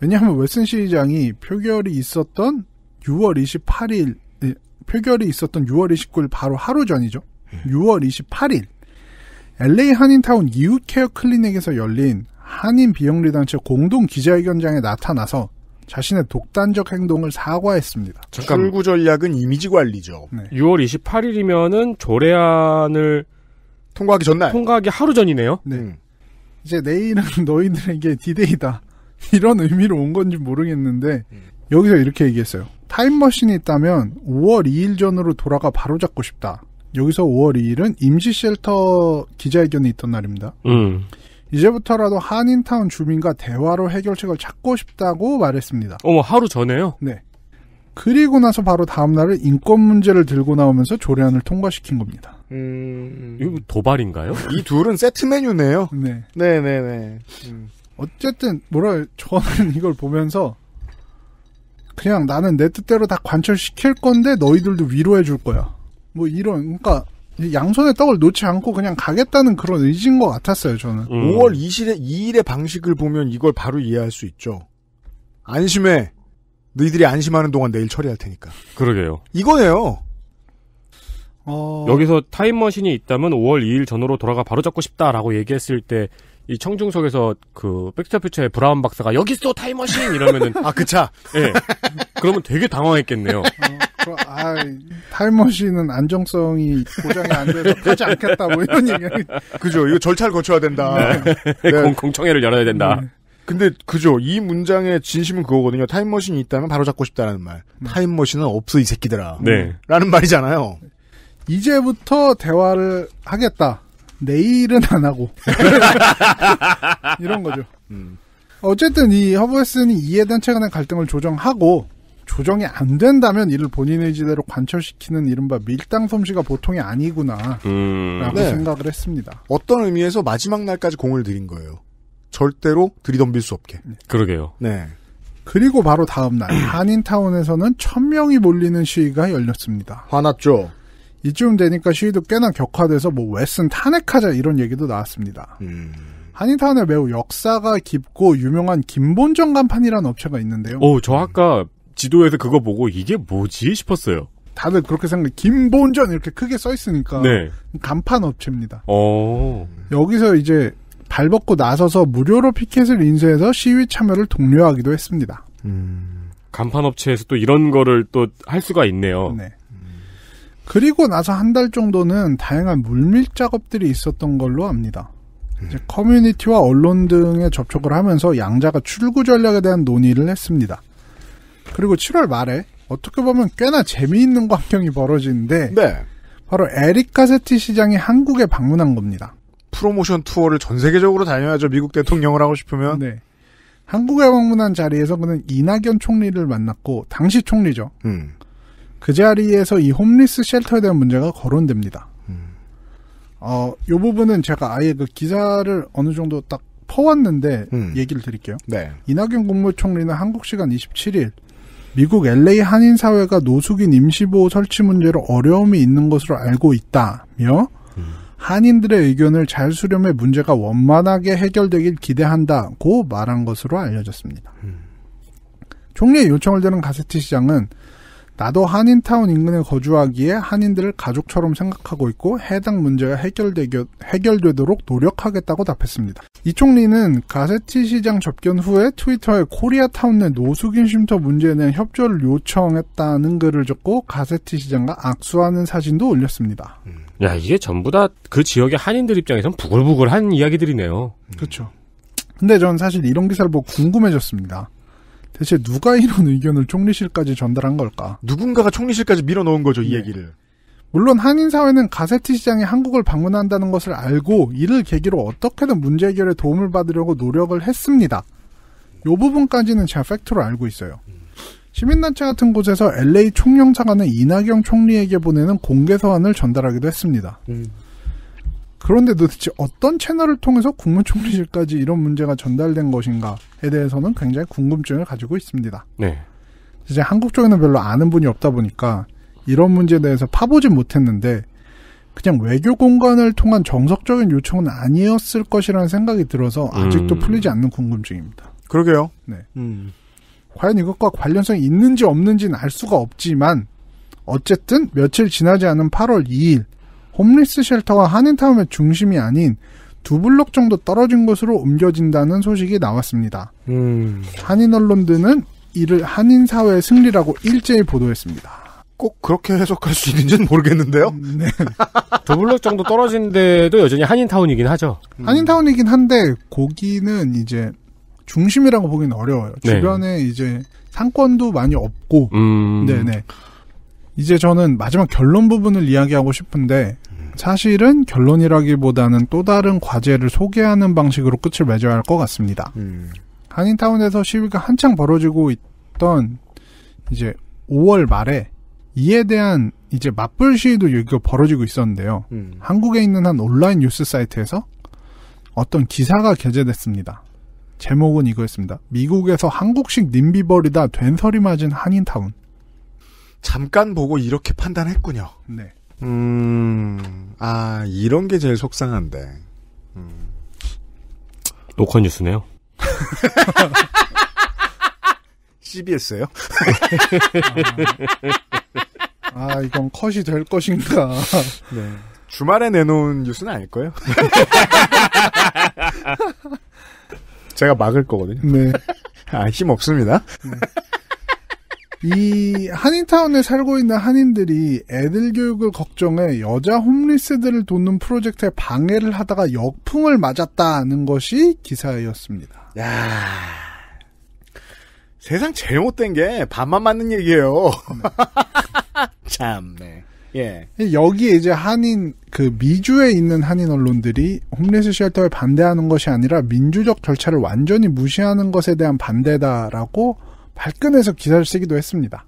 왜냐하면 웨슨 시장이 표결이 있었던 6월 28일, 표결이 있었던 6월 29일 바로 하루 전이죠. 6월 28일, LA 한인타운 이웃케어 클리닉에서 열린 한인 비영리단체 공동 기자회견장에 나타나서 자신의 독단적 행동을 사과했습니다. 잠깐. 출구 전략은 이미지 관리죠. 네. 6월 28일이면은 조례안을 통과하기 전날. 통과하기 하루 전이네요. 네. 음. 이제 내일은 너희들에게 디데이다. 이런 의미로 온 건지 모르겠는데 음. 여기서 이렇게 얘기했어요. 타임머신이 있다면 5월 2일 전으로 돌아가 바로잡고 싶다. 여기서 5월 2일은 임시 쉘터 기자회견이 있던 날입니다. 음. 이제부터라도 한인타운 주민과 대화로 해결책을 찾고 싶다고 말했습니다. 어머, 하루 전에요? 네. 그리고 나서 바로 다음날을 인권 문제를 들고 나오면서 조례안을 통과시킨 겁니다. 음, 이거 도발인가요? 이 둘은 세트 메뉴네요. 네. 네네네. 음. 어쨌든, 뭐라, 저는 이걸 보면서, 그냥 나는 내 뜻대로 다 관철시킬 건데, 너희들도 위로해 줄 거야. 뭐 이런, 그러니까, 양손에 떡을 놓지 않고 그냥 가겠다는 그런 의지인 것 같았어요, 저는. 음. 5월 2일의, 2일의 방식을 보면 이걸 바로 이해할 수 있죠. 안심해. 너희들이 안심하는 동안 내일 처리할 테니까. 그러게요. 이거네요. 어... 여기서 타임머신이 있다면 5월 2일 전후로 돌아가 바로 잡고 싶다라고 얘기했을 때, 이 청중석에서 그 백스터퓨처의 브라운 박사가 여기 있어 타임머신 이러면은 아그 차. 예. 네. 그러면 되게 당황했겠네요. 어... 아, 타임머신은 안정성이 보장이 안 돼서 하지 않겠다, 뭐 이런 얘기. 그죠. 이거 절차를 거쳐야 된다. 네. 네. 공, 청회를 열어야 된다. 네. 근데 그죠. 이 문장의 진심은 그거거든요. 타임머신이 있다면 바로 잡고 싶다라는 말. 음. 타임머신은 없어, 이 새끼들아. 네. 라는 말이잖아요. 이제부터 대화를 하겠다. 내일은 안 하고. 이런 거죠. 음. 어쨌든 이 허브웨슨이 이해대체최의 갈등을 조정하고 조정이 안 된다면 이를 본인의 지대로 관철시키는 이른바 밀당 솜씨가 보통이 아니구나라고 음. 네. 생각을 했습니다. 어떤 의미에서 마지막 날까지 공을 들인 거예요. 절대로 들이덤빌 수 없게. 네. 그러게요. 네. 그리고 바로 다음 날 한인타운에서는 천 명이 몰리는 시위가 열렸습니다. 화났죠. 이쯤 되니까 시위도 꽤나 격화돼서 뭐 웨슨 탄핵하자 이런 얘기도 나왔습니다. 음. 한인타운에 매우 역사가 깊고 유명한 김본정 간판이라는 업체가 있는데요. 오, 저 아까 지도에서 그거 보고 이게 뭐지 싶었어요. 다들 그렇게 생각해. 김본전 이렇게 크게 써 있으니까 네. 간판 업체입니다. 어. 여기서 이제 발벗고 나서서 무료로 피켓을 인쇄해서 시위 참여를 독려하기도 했습니다. 음. 간판 업체에서 또 이런 거를 또 할 수가 있네요. 네. 그리고 나서 한 달 정도는 다양한 물밀 작업들이 있었던 걸로 압니다. 음. 커뮤니티와 언론 등의 접촉을 하면서 양자가 출구 전략에 대한 논의를 했습니다. 그리고 7월 말에 어떻게 보면 꽤나 재미있는 광경이 벌어지는데 네. 바로 에릭 카세티 시장이 한국에 방문한 겁니다. 프로모션 투어를 전 세계적으로 다녀야죠. 미국 대통령을 하고 싶으면. 네. 한국에 방문한 자리에서 그는 이낙연 총리를 만났고 당시 총리죠. 음. 그 자리에서 이 홈리스 쉘터에 대한 문제가 거론됩니다. 음. 어, 요 부분은 제가 아예 그 기사를 어느 정도 딱 퍼왔는데 음. 얘기를 드릴게요. 네. 이낙연 국무총리는 한국 시간 27일 미국 LA 한인 사회가 노숙인 임시보호 설치 문제로 어려움이 있는 것으로 알고 있다며 한인들의 의견을 잘 수렴해 문제가 원만하게 해결되길 기대한다고 말한 것으로 알려졌습니다. 음. 총리의 요청을 들은 가세트 시장은 나도 한인타운 인근에 거주하기에 한인들을 가족처럼 생각하고 있고 해당 문제가 해결되겨, 해결되도록 노력하겠다고 답했습니다. 이 총리는 가세티 시장 접견 후에 트위터에 코리아타운 내 노숙인 쉼터 문제에 대한 협조를 요청했다는 글을 적고 가세티 시장과 악수하는 사진도 올렸습니다. 음. 야 이게 전부 다 그 지역의 한인들 입장에선 부글부글한 이야기들이네요. 그렇죠. 근데 전 사실 이런 기사를 보고 궁금해졌습니다. 대체 누가 이런 의견을 총리실까지 전달한 걸까? 누군가가 총리실까지 밀어놓은 거죠, 이 네. 얘기를. 물론 한인 사회는 가세트 시장이 한국을 방문한다는 것을 알고 이를 계기로 어떻게든 문제 해결에 도움을 받으려고 노력을 했습니다. 요 부분까지는 제가 팩트로 알고 있어요. 시민단체 같은 곳에서 LA 총영사관의 이낙영 총리에게 보내는 공개 서한을 전달하기도 했습니다. 음. 그런데 도대체 어떤 채널을 통해서 국무총리실까지 이런 문제가 전달된 것인가에 대해서는 굉장히 궁금증을 가지고 있습니다. 네. 이제 한국 쪽에는 별로 아는 분이 없다 보니까 이런 문제에 대해서 파보진 못했는데 그냥 외교 공간을 통한 정석적인 요청은 아니었을 것이라는 생각이 들어서 아직도 음. 풀리지 않는 궁금증입니다. 그러게요. 네. 음. 과연 이것과 관련성이 있는지 없는지는 알 수가 없지만 어쨌든 며칠 지나지 않은 8월 2일 홈리스 쉘터와 한인타운의 중심이 아닌 두 블록 정도 떨어진 곳으로 옮겨진다는 소식이 나왔습니다. 음. 한인 언론들은 이를 한인 사회의 승리라고 일제히 보도했습니다. 꼭 그렇게 해석할 수 있는지는 모르겠는데요. 음, 네. 두 블록 정도 떨어진데도 여전히 한인타운이긴 하죠. 음. 한인타운이긴 한데 고기는 이제 중심이라고 보기는 어려워요. 네. 주변에 이제 상권도 많이 없고, 음. 네네. 이제 저는 마지막 결론 부분을 이야기하고 싶은데 사실은 결론이라기보다는 또 다른 과제를 소개하는 방식으로 끝을 맺어야 할 것 같습니다. 음. 한인타운에서 시위가 한창 벌어지고 있던 이제 5월 말에 이에 대한 이제 맞불 시위도 여기가 벌어지고 있었는데요. 음. 한국에 있는 한 온라인 뉴스 사이트에서 어떤 기사가 게재됐습니다. 제목은 이거였습니다. 미국에서 한국식 님비벌이다 된설이 맞은 한인타운. 잠깐 보고 이렇게 판단했군요. 네. 음, 아, 이런 게 제일 속상한데. 음. 녹화 컷 뉴스네요. CBS요? 아, 아, 이건 컷이 될 것인가. 네. 주말에 내놓은 뉴스는 아닐 거예요. 제가 막을 거거든요. 네. 아, 힘 없습니다. 네. 이 한인타운에 살고 있는 한인들이 애들 교육을 걱정해 여자 홈리스들을 돕는 프로젝트에 방해를 하다가 역풍을 맞았다는 것이 기사였습니다. 야 세상 제일 못된 게 반만 맞는 얘기예요. 참네. 예. 여기에 이제 한인 그 미주에 있는 한인 언론들이 홈리스 쉘터에 반대하는 것이 아니라 민주적 절차를 완전히 무시하는 것에 대한 반대다라고 발끈해서 기사를 쓰기도 했습니다.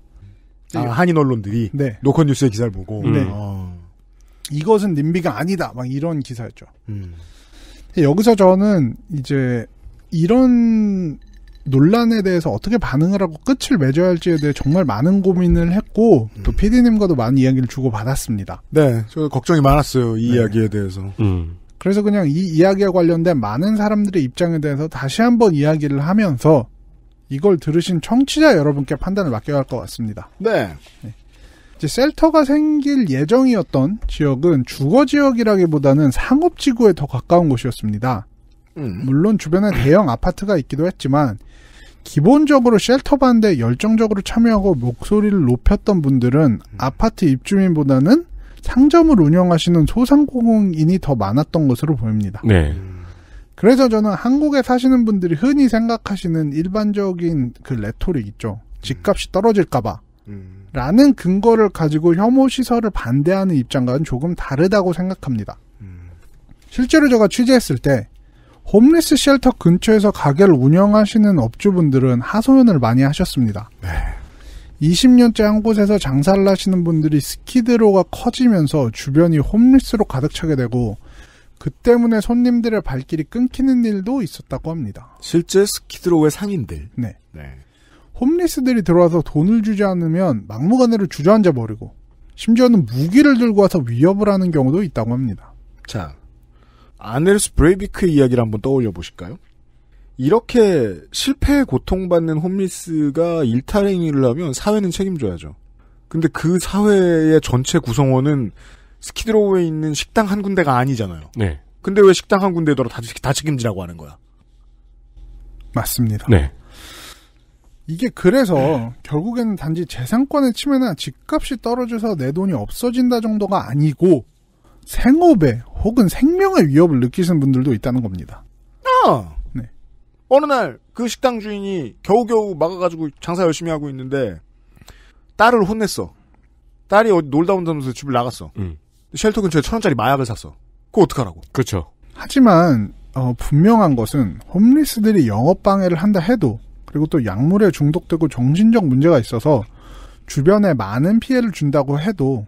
아, 한인 언론들이 네. 노컷뉴스의 기사를 보고 네. 아. 이것은 님비가 아니다 막 이런 기사였죠. 음. 여기서 저는 이제 이런 논란에 대해서 어떻게 반응을 하고 끝을 맺어야 할지에 대해 정말 많은 고민을 했고 음. 또 PD님과도 많은 이야기를 주고 받았습니다. 네, 저 걱정이 많았어요 이 네. 이야기에 대해서. 음. 그래서 그냥 이 이야기와 관련된 많은 사람들의 입장에 대해서 다시 한번 이야기를 하면서 이걸 들으신 청취자 여러분께 판단을 맡겨야 할 것 같습니다. 네. 이제 셀터가 생길 예정이었던 지역은 주거 지역이라기보다는 상업 지구에 더 가까운 곳이었습니다. 음. 물론 주변에 대형 아파트가 있기도 했지만 기본적으로 셀터 반대 열정적으로 참여하고 목소리를 높였던 분들은 음. 아파트 입주민보다는 상점을 운영하시는 소상공인이 더 많았던 것으로 보입니다. 네. 음. 그래서 저는 한국에 사시는 분들이 흔히 생각하시는 일반적인 그 레토릭 있죠. 집값이 음. 떨어질까봐. 음. 라는 근거를 가지고 혐오 시설을 반대하는 입장과는 조금 다르다고 생각합니다. 음. 실제로 제가 취재했을 때 홈리스 쉘터 근처에서 가게를 운영하시는 업주분들은 하소연을 많이 하셨습니다. 네. 20년째 한 곳에서 장사를 하시는 분들이 스키드로가 커지면서 주변이 홈리스로 가득 차게 되고 그 때문에 손님들의 발길이 끊기는 일도 있었다고 합니다. 실제 스키드로의 상인들. 네. 네. 홈리스들이 들어와서 돈을 주지 않으면 막무가내로 주저앉아 버리고 심지어는 무기를 들고 와서 위협을 하는 경우도 있다고 합니다. 자, 아넬스 브레이비크의 이야기를 한번 떠올려 보실까요? 이렇게 실패에 고통받는 홈리스가 일탈 행위를 하면 사회는 책임져야죠. 근데 그 사회의 전체 구성원은 스키드로우에 있는 식당 한 군데가 아니잖아요. 네. 근데 왜 식당 한 군데더러 다, 다 책임지라고 하는 거야? 맞습니다. 네. 이게 그래서 네. 결국에는 단지 재산권의 침해나 집값이 떨어져서 내 돈이 없어진다 정도가 아니고 생업에 혹은 생명의 위협을 느끼시는 분들도 있다는 겁니다. 아! 네. 어느 날 그 식당 주인이 겨우겨우 막아가지고 장사 열심히 하고 있는데 딸을 혼냈어. 딸이 어디 놀다 온다면서 집을 나갔어. 음. 쉘터 근처에 천 원짜리 마약을 샀어. 그거 어떡하라고. 그렇죠. 하지만 어, 분명한 것은 홈리스들이 영업 방해를 한다 해도 그리고 또 약물에 중독되고 정신적 문제가 있어서 주변에 많은 피해를 준다고 해도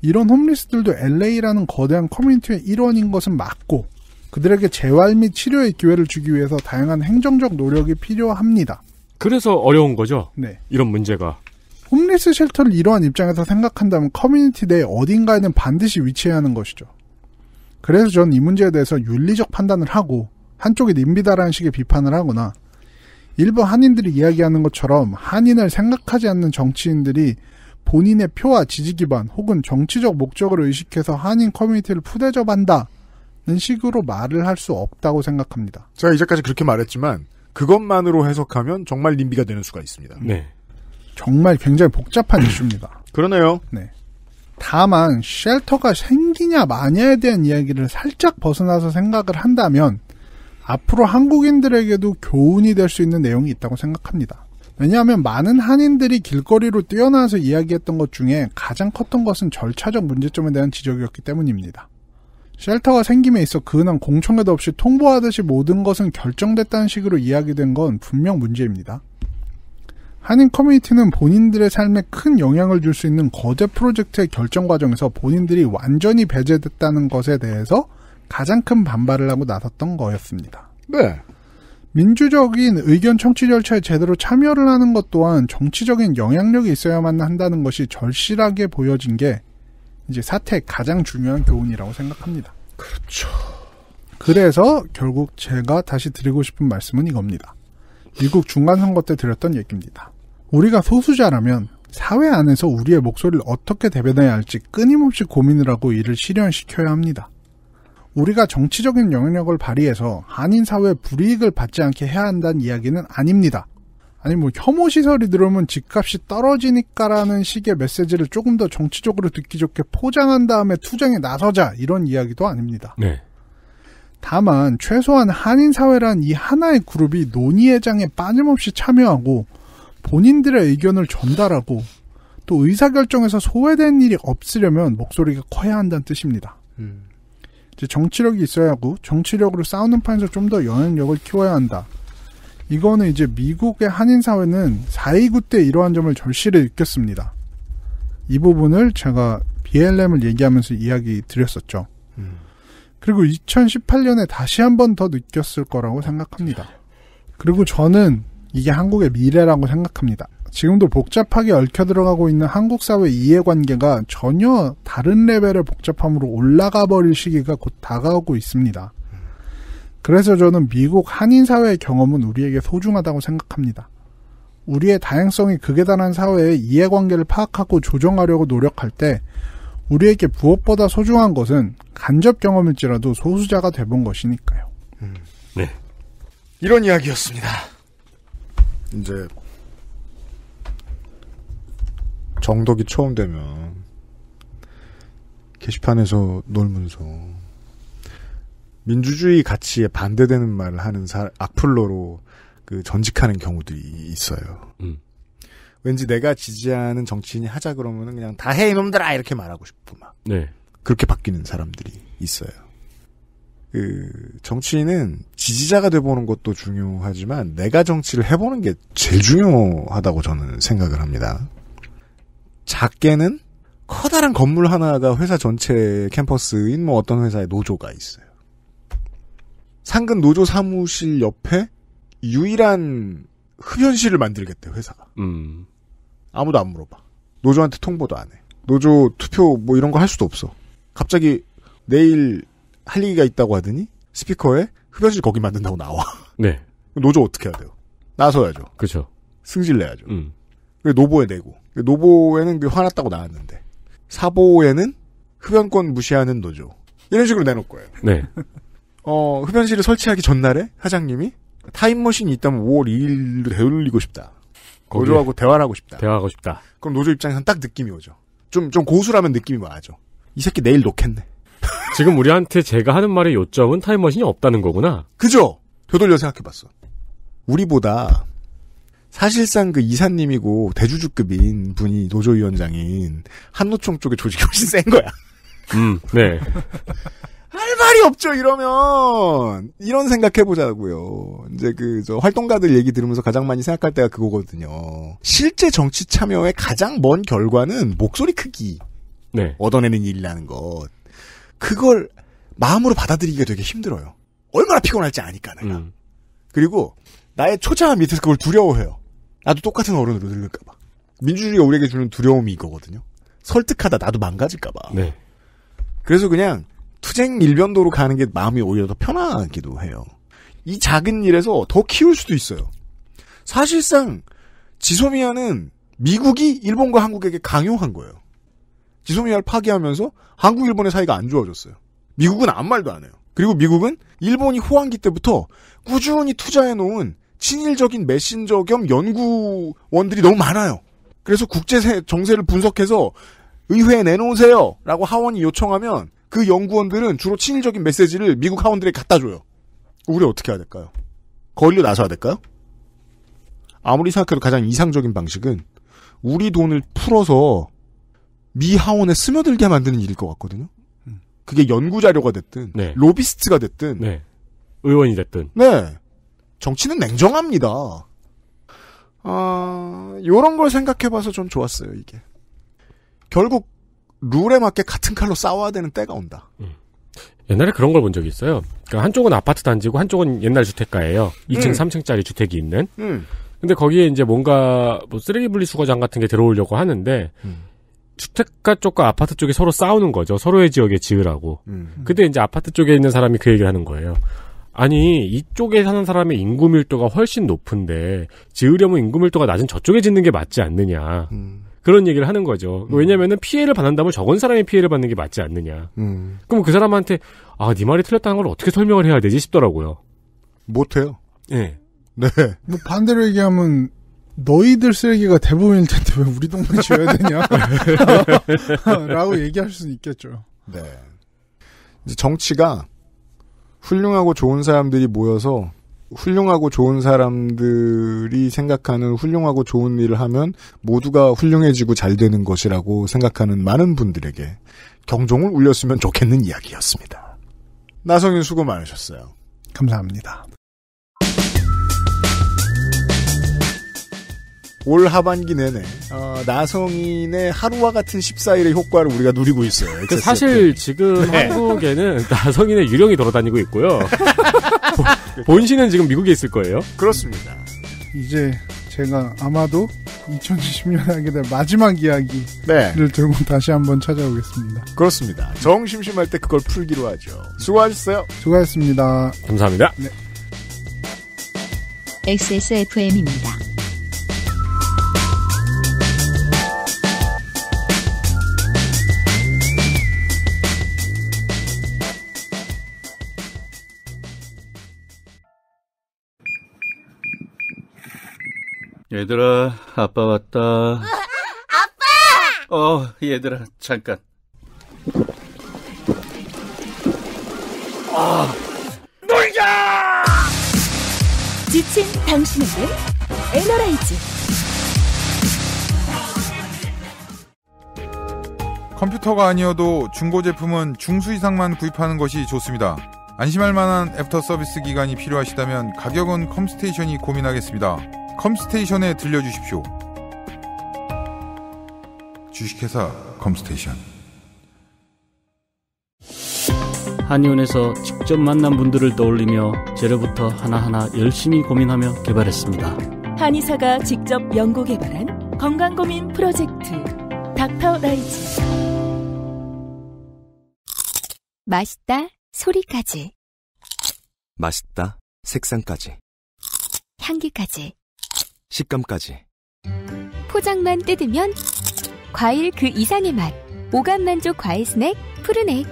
이런 홈리스들도 LA라는 거대한 커뮤니티의 일원인 것은 맞고 그들에게 재활 및 치료의 기회를 주기 위해서 다양한 행정적 노력이 필요합니다. 그래서 어려운 거죠. 네. 이런 문제가. 홈리스 쉘터를 이러한 입장에서 생각한다면 커뮤니티 내 어딘가에는 반드시 위치해야 하는 것이죠. 그래서 저는 이 문제에 대해서 윤리적 판단을 하고 한쪽이 님비다라는 식의 비판을 하거나 일부 한인들이 이야기하는 것처럼 한인을 생각하지 않는 정치인들이 본인의 표와 지지 기반 혹은 정치적 목적을 의식해서 한인 커뮤니티를 푸대접한다는 식으로 말을 할 수 없다고 생각합니다. 제가 이제까지 그렇게 말했지만 그것만으로 해석하면 정말 님비가 되는 수가 있습니다. 네. 정말 굉장히 복잡한 이슈입니다. 그러네요. 네. 다만 쉘터가 생기냐 마냐에 대한 이야기를 살짝 벗어나서 생각을 한다면 앞으로 한국인들에게도 교훈이 될 수 있는 내용이 있다고 생각합니다. 왜냐하면 많은 한인들이 길거리로 뛰어나서 이야기했던 것 중에 가장 컸던 것은 절차적 문제점에 대한 지적이었기 때문입니다. 쉘터가 생김에 있어 그은 공청회도 없이 통보하듯이 모든 것은 결정됐다는 식으로 이야기된 건 분명 문제입니다. 한인 커뮤니티는 본인들의 삶에 큰 영향을 줄 수 있는 거대 프로젝트의 결정 과정에서 본인들이 완전히 배제됐다는 것에 대해서 가장 큰 반발을 하고 나섰던 거였습니다. 네. 민주적인 의견 청취 절차에 제대로 참여를 하는 것 또한 정치적인 영향력이 있어야만 한다는 것이 절실하게 보여진 게 이제 사태의 가장 중요한 교훈이라고 생각합니다. 그렇죠. 그래서 결국 제가 다시 드리고 싶은 말씀은 이겁니다. 미국 중간선거 때 드렸던 얘기입니다. 우리가 소수자라면 사회 안에서 우리의 목소리를 어떻게 대변해야 할지 끊임없이 고민을 하고 이를 실현시켜야 합니다. 우리가 정치적인 영향력을 발휘해서 한인 사회 에 불이익을 받지 않게 해야 한다는 이야기는 아닙니다. 아니 뭐 혐오 시설이 들어오면 집값이 떨어지니까라는 식의 메시지를 조금 더 정치적으로 듣기 좋게 포장한 다음에 투쟁에 나서자 이런 이야기도 아닙니다. 네. 다만 최소한 한인 사회란 이 하나의 그룹이 논의회 장에 빠짐없이 참여하고 본인들의 의견을 전달하고 또 의사결정에서 소외된 일이 없으려면 목소리가 커야 한다는 뜻입니다. 음. 이제 정치력이 있어야 하고 정치력으로 싸우는 판에서 좀 더 영향력을 키워야 한다. 이거는 이제 미국의 한인 사회는 4.29 때 이러한 점을 절실히 느꼈습니다. 이 부분을 제가 BLM을 얘기하면서 이야기 드렸었죠. 음. 그리고 2018년에 다시 한 번 더 느꼈을 거라고 생각합니다. 그리고 저는 이게 한국의 미래라고 생각합니다. 지금도 복잡하게 얽혀 들어가고 있는 한국 사회 이해관계가 전혀 다른 레벨의 복잡함으로 올라가 버릴 시기가 곧 다가오고 있습니다. 그래서 저는 미국 한인 사회의 경험은 우리에게 소중하다고 생각합니다. 우리의 다양성이 극에 달한 사회의 이해관계를 파악하고 조정하려고 노력할 때 우리에게 무엇보다 소중한 것은 간접 경험일지라도 소수자가 돼본 것이니까요. 음. 네. 이런 이야기였습니다. 이제 정덕이 처음 되면 게시판에서 놀면서 민주주의 가치에 반대되는 말을 하는 사, 악플러로 그 전직하는 경우들이 있어요. 음. 왠지 내가 지지하는 정치인이 하자 그러면 그냥 다 해 이놈들아 이렇게 말하고 싶구 막. 네. 그렇게 바뀌는 사람들이 있어요. 그 정치인은 지지자가 돼보는 것도 중요하지만 내가 정치를 해보는 게 제일 중요하다고 저는 생각을 합니다. 작게는 커다란 건물 하나가 회사 전체 캠퍼스인 뭐 어떤 회사의 노조가 있어요. 상근 노조 사무실 옆에 유일한 흡연실을 만들겠대 회사가. 음. 아무도 안 물어봐. 노조한테 통보도 안 해. 노조 투표 뭐 이런 거 할 수도 없어. 갑자기 내일 할 얘기가 있다고 하더니 스피커에 흡연실 거기 만든다고 나와. 네. 노조 어떻게 해야 돼요? 나서야죠. 그렇죠. 승질 내야죠. 음. 노보에 내고 노보에는 화났다고 나왔는데 사보에는 흡연권 무시하는 노조 이런 식으로 내놓을 거예요. 네. 어 흡연실을 설치하기 전날에 사장님이 타임머신이 있다면 5월 2일로 되돌리고 싶다. 노조하고 대화를 하고 싶다. 대화하고 싶다. 그럼 노조 입장에선 딱 느낌이 오죠. 좀, 좀 고수라면 느낌이 와죠. 야이 새끼 내일 놓겠네. 지금 우리한테 제가 하는 말의 요점은 타임머신이 없다는 거구나. 그죠? 되돌려 생각해봤어. 우리보다 사실상 그 이사님이고 대주주급인 분이 노조위원장인 한노총 쪽의 조직이 훨씬 센 거야. 음, 네. 할 말이 없죠, 이러면. 이런 생각해보자고요. 이제 그, 저, 활동가들 얘기 들으면서 가장 많이 생각할 때가 그거거든요. 실제 정치 참여의 가장 먼 결과는 목소리 크기. 네. 얻어내는 일이라는 것. 그걸 마음으로 받아들이기가 되게 힘들어요. 얼마나 피곤할지 아니까, 내가. 음. 그리고, 나의 초자한 밑에서 그걸 두려워해요. 나도 똑같은 어른으로 늙을까봐. 민주주의가 우리에게 주는 두려움이 이거거든요. 설득하다 나도 망가질까봐. 네. 그래서 그냥, 투쟁 일변도로 가는 게 마음이 오히려 더 편하기도 해요. 이 작은 일에서 더 키울 수도 있어요. 사실상 지소미아는 미국이 일본과 한국에게 강요한 거예요. 지소미아를 파괴하면서 한국 일본의 사이가 안 좋아졌어요. 미국은 아무 말도 안 해요. 그리고 미국은 일본이 호황기 때부터 꾸준히 투자해 놓은 친일적인 메신저 겸 연구원들이 너무 많아요. 그래서 국제 정세를 분석해서 의회에 내놓으세요라고 하원이 요청하면 그 연구원들은 주로 친일적인 메시지를 미국 하원들에 갖다 줘요. 우리 어떻게 해야 될까요? 거리로 나서야 될까요? 아무리 생각해도 가장 이상적인 방식은 우리 돈을 풀어서 미 하원에 스며들게 만드는 일일 것 같거든요. 그게 연구 자료가 됐든 네. 로비스트가 됐든 네. 의원이 됐든 네 정치는 냉정합니다. 아 이런 걸 생각해봐서 좀 좋았어요 이게 결국 룰에 맞게 같은 칼로 싸워야 되는 때가 온다. 음. 옛날에 그런 걸 본 적이 있어요. 그러니까 한쪽은 아파트 단지고 한쪽은 옛날 주택가예요. 2층, 음. 3층짜리 주택이 있는. 음. 근데 거기에 이제 뭔가 뭐 쓰레기 분리수거장 같은 게 들어오려고 하는데 음. 주택가 쪽과 아파트 쪽이 서로 싸우는 거죠. 서로의 지역에 지으라고. 음. 근데 이제 아파트 쪽에 있는 사람이 그 얘기를 하는 거예요. 아니 이쪽에 사는 사람의 인구 밀도가 훨씬 높은데 지으려면 인구 밀도가 낮은 저쪽에 짓는 게 맞지 않느냐. 음. 그런 얘기를 하는 거죠. 음. 왜냐면은 피해를 받는다면 적은 사람이 피해를 받는 게 맞지 않느냐. 음. 그럼 그 사람한테 아, 네 말이 틀렸다는 걸 어떻게 설명을 해야 되지 싶더라고요. 못해요. 예. 네. 네. 뭐 반대로 얘기하면 너희들 쓰레기가 대부분일 텐데 왜 우리 동네 지어야 되냐? 라고 얘기할 수는 있겠죠. 네. 이제 정치가 훌륭하고 좋은 사람들이 모여서 훌륭하고 좋은 사람들이 생각하는 훌륭하고 좋은 일을 하면 모두가 훌륭해지고 잘 되는 것이라고 생각하는 많은 분들에게 경종을 울렸으면 좋겠는 이야기였습니다. 나성인 수고 많으셨어요. 감사합니다. 올 하반기 내내 어, 나성인의 하루와 같은 14일의 효과를 우리가 누리고 있어요. 그 사실 지금 네. 한국에는 나성인의 유령이 돌아다니고 있고요. 그렇죠. 본신은 지금 미국에 있을 거예요? 그렇습니다. 이제 제가 아마도 2020년에 하게 될 마지막 이야기를 네. 들고 다시 한번 찾아오겠습니다. 그렇습니다. 정 심심할 때 그걸 풀기로 하죠. 수고하셨어요. 수고하셨습니다. 감사합니다. 네. XSFM입니다. 얘들아, 아빠 왔다. 아빠! 어, 얘들아, 잠깐. 아, 놀자! 지친 당신에게 에너라이즈. 컴퓨터가 아니어도 중고 제품은 중수 이상만 구입하는 것이 좋습니다. 안심할 만한 애프터 서비스 기간이 필요하시다면 가격은 컴스테이션이 고민하겠습니다. 컴스테이션에 들려주십시오. 주식회사 컴스테이션 한의원에서 직접 만난 분들을 떠올리며 재료부터 하나하나 열심히 고민하며 개발했습니다. 한의사가 직접 연구 개발한 건강 고민 프로젝트 닥터 라이즈 맛있다 소리까지 맛있다 색상까지 향기까지 식감까지. 포장만 뜯으면 과일 그 이상의 맛. 오감 만족 과일 스낵 푸르넥.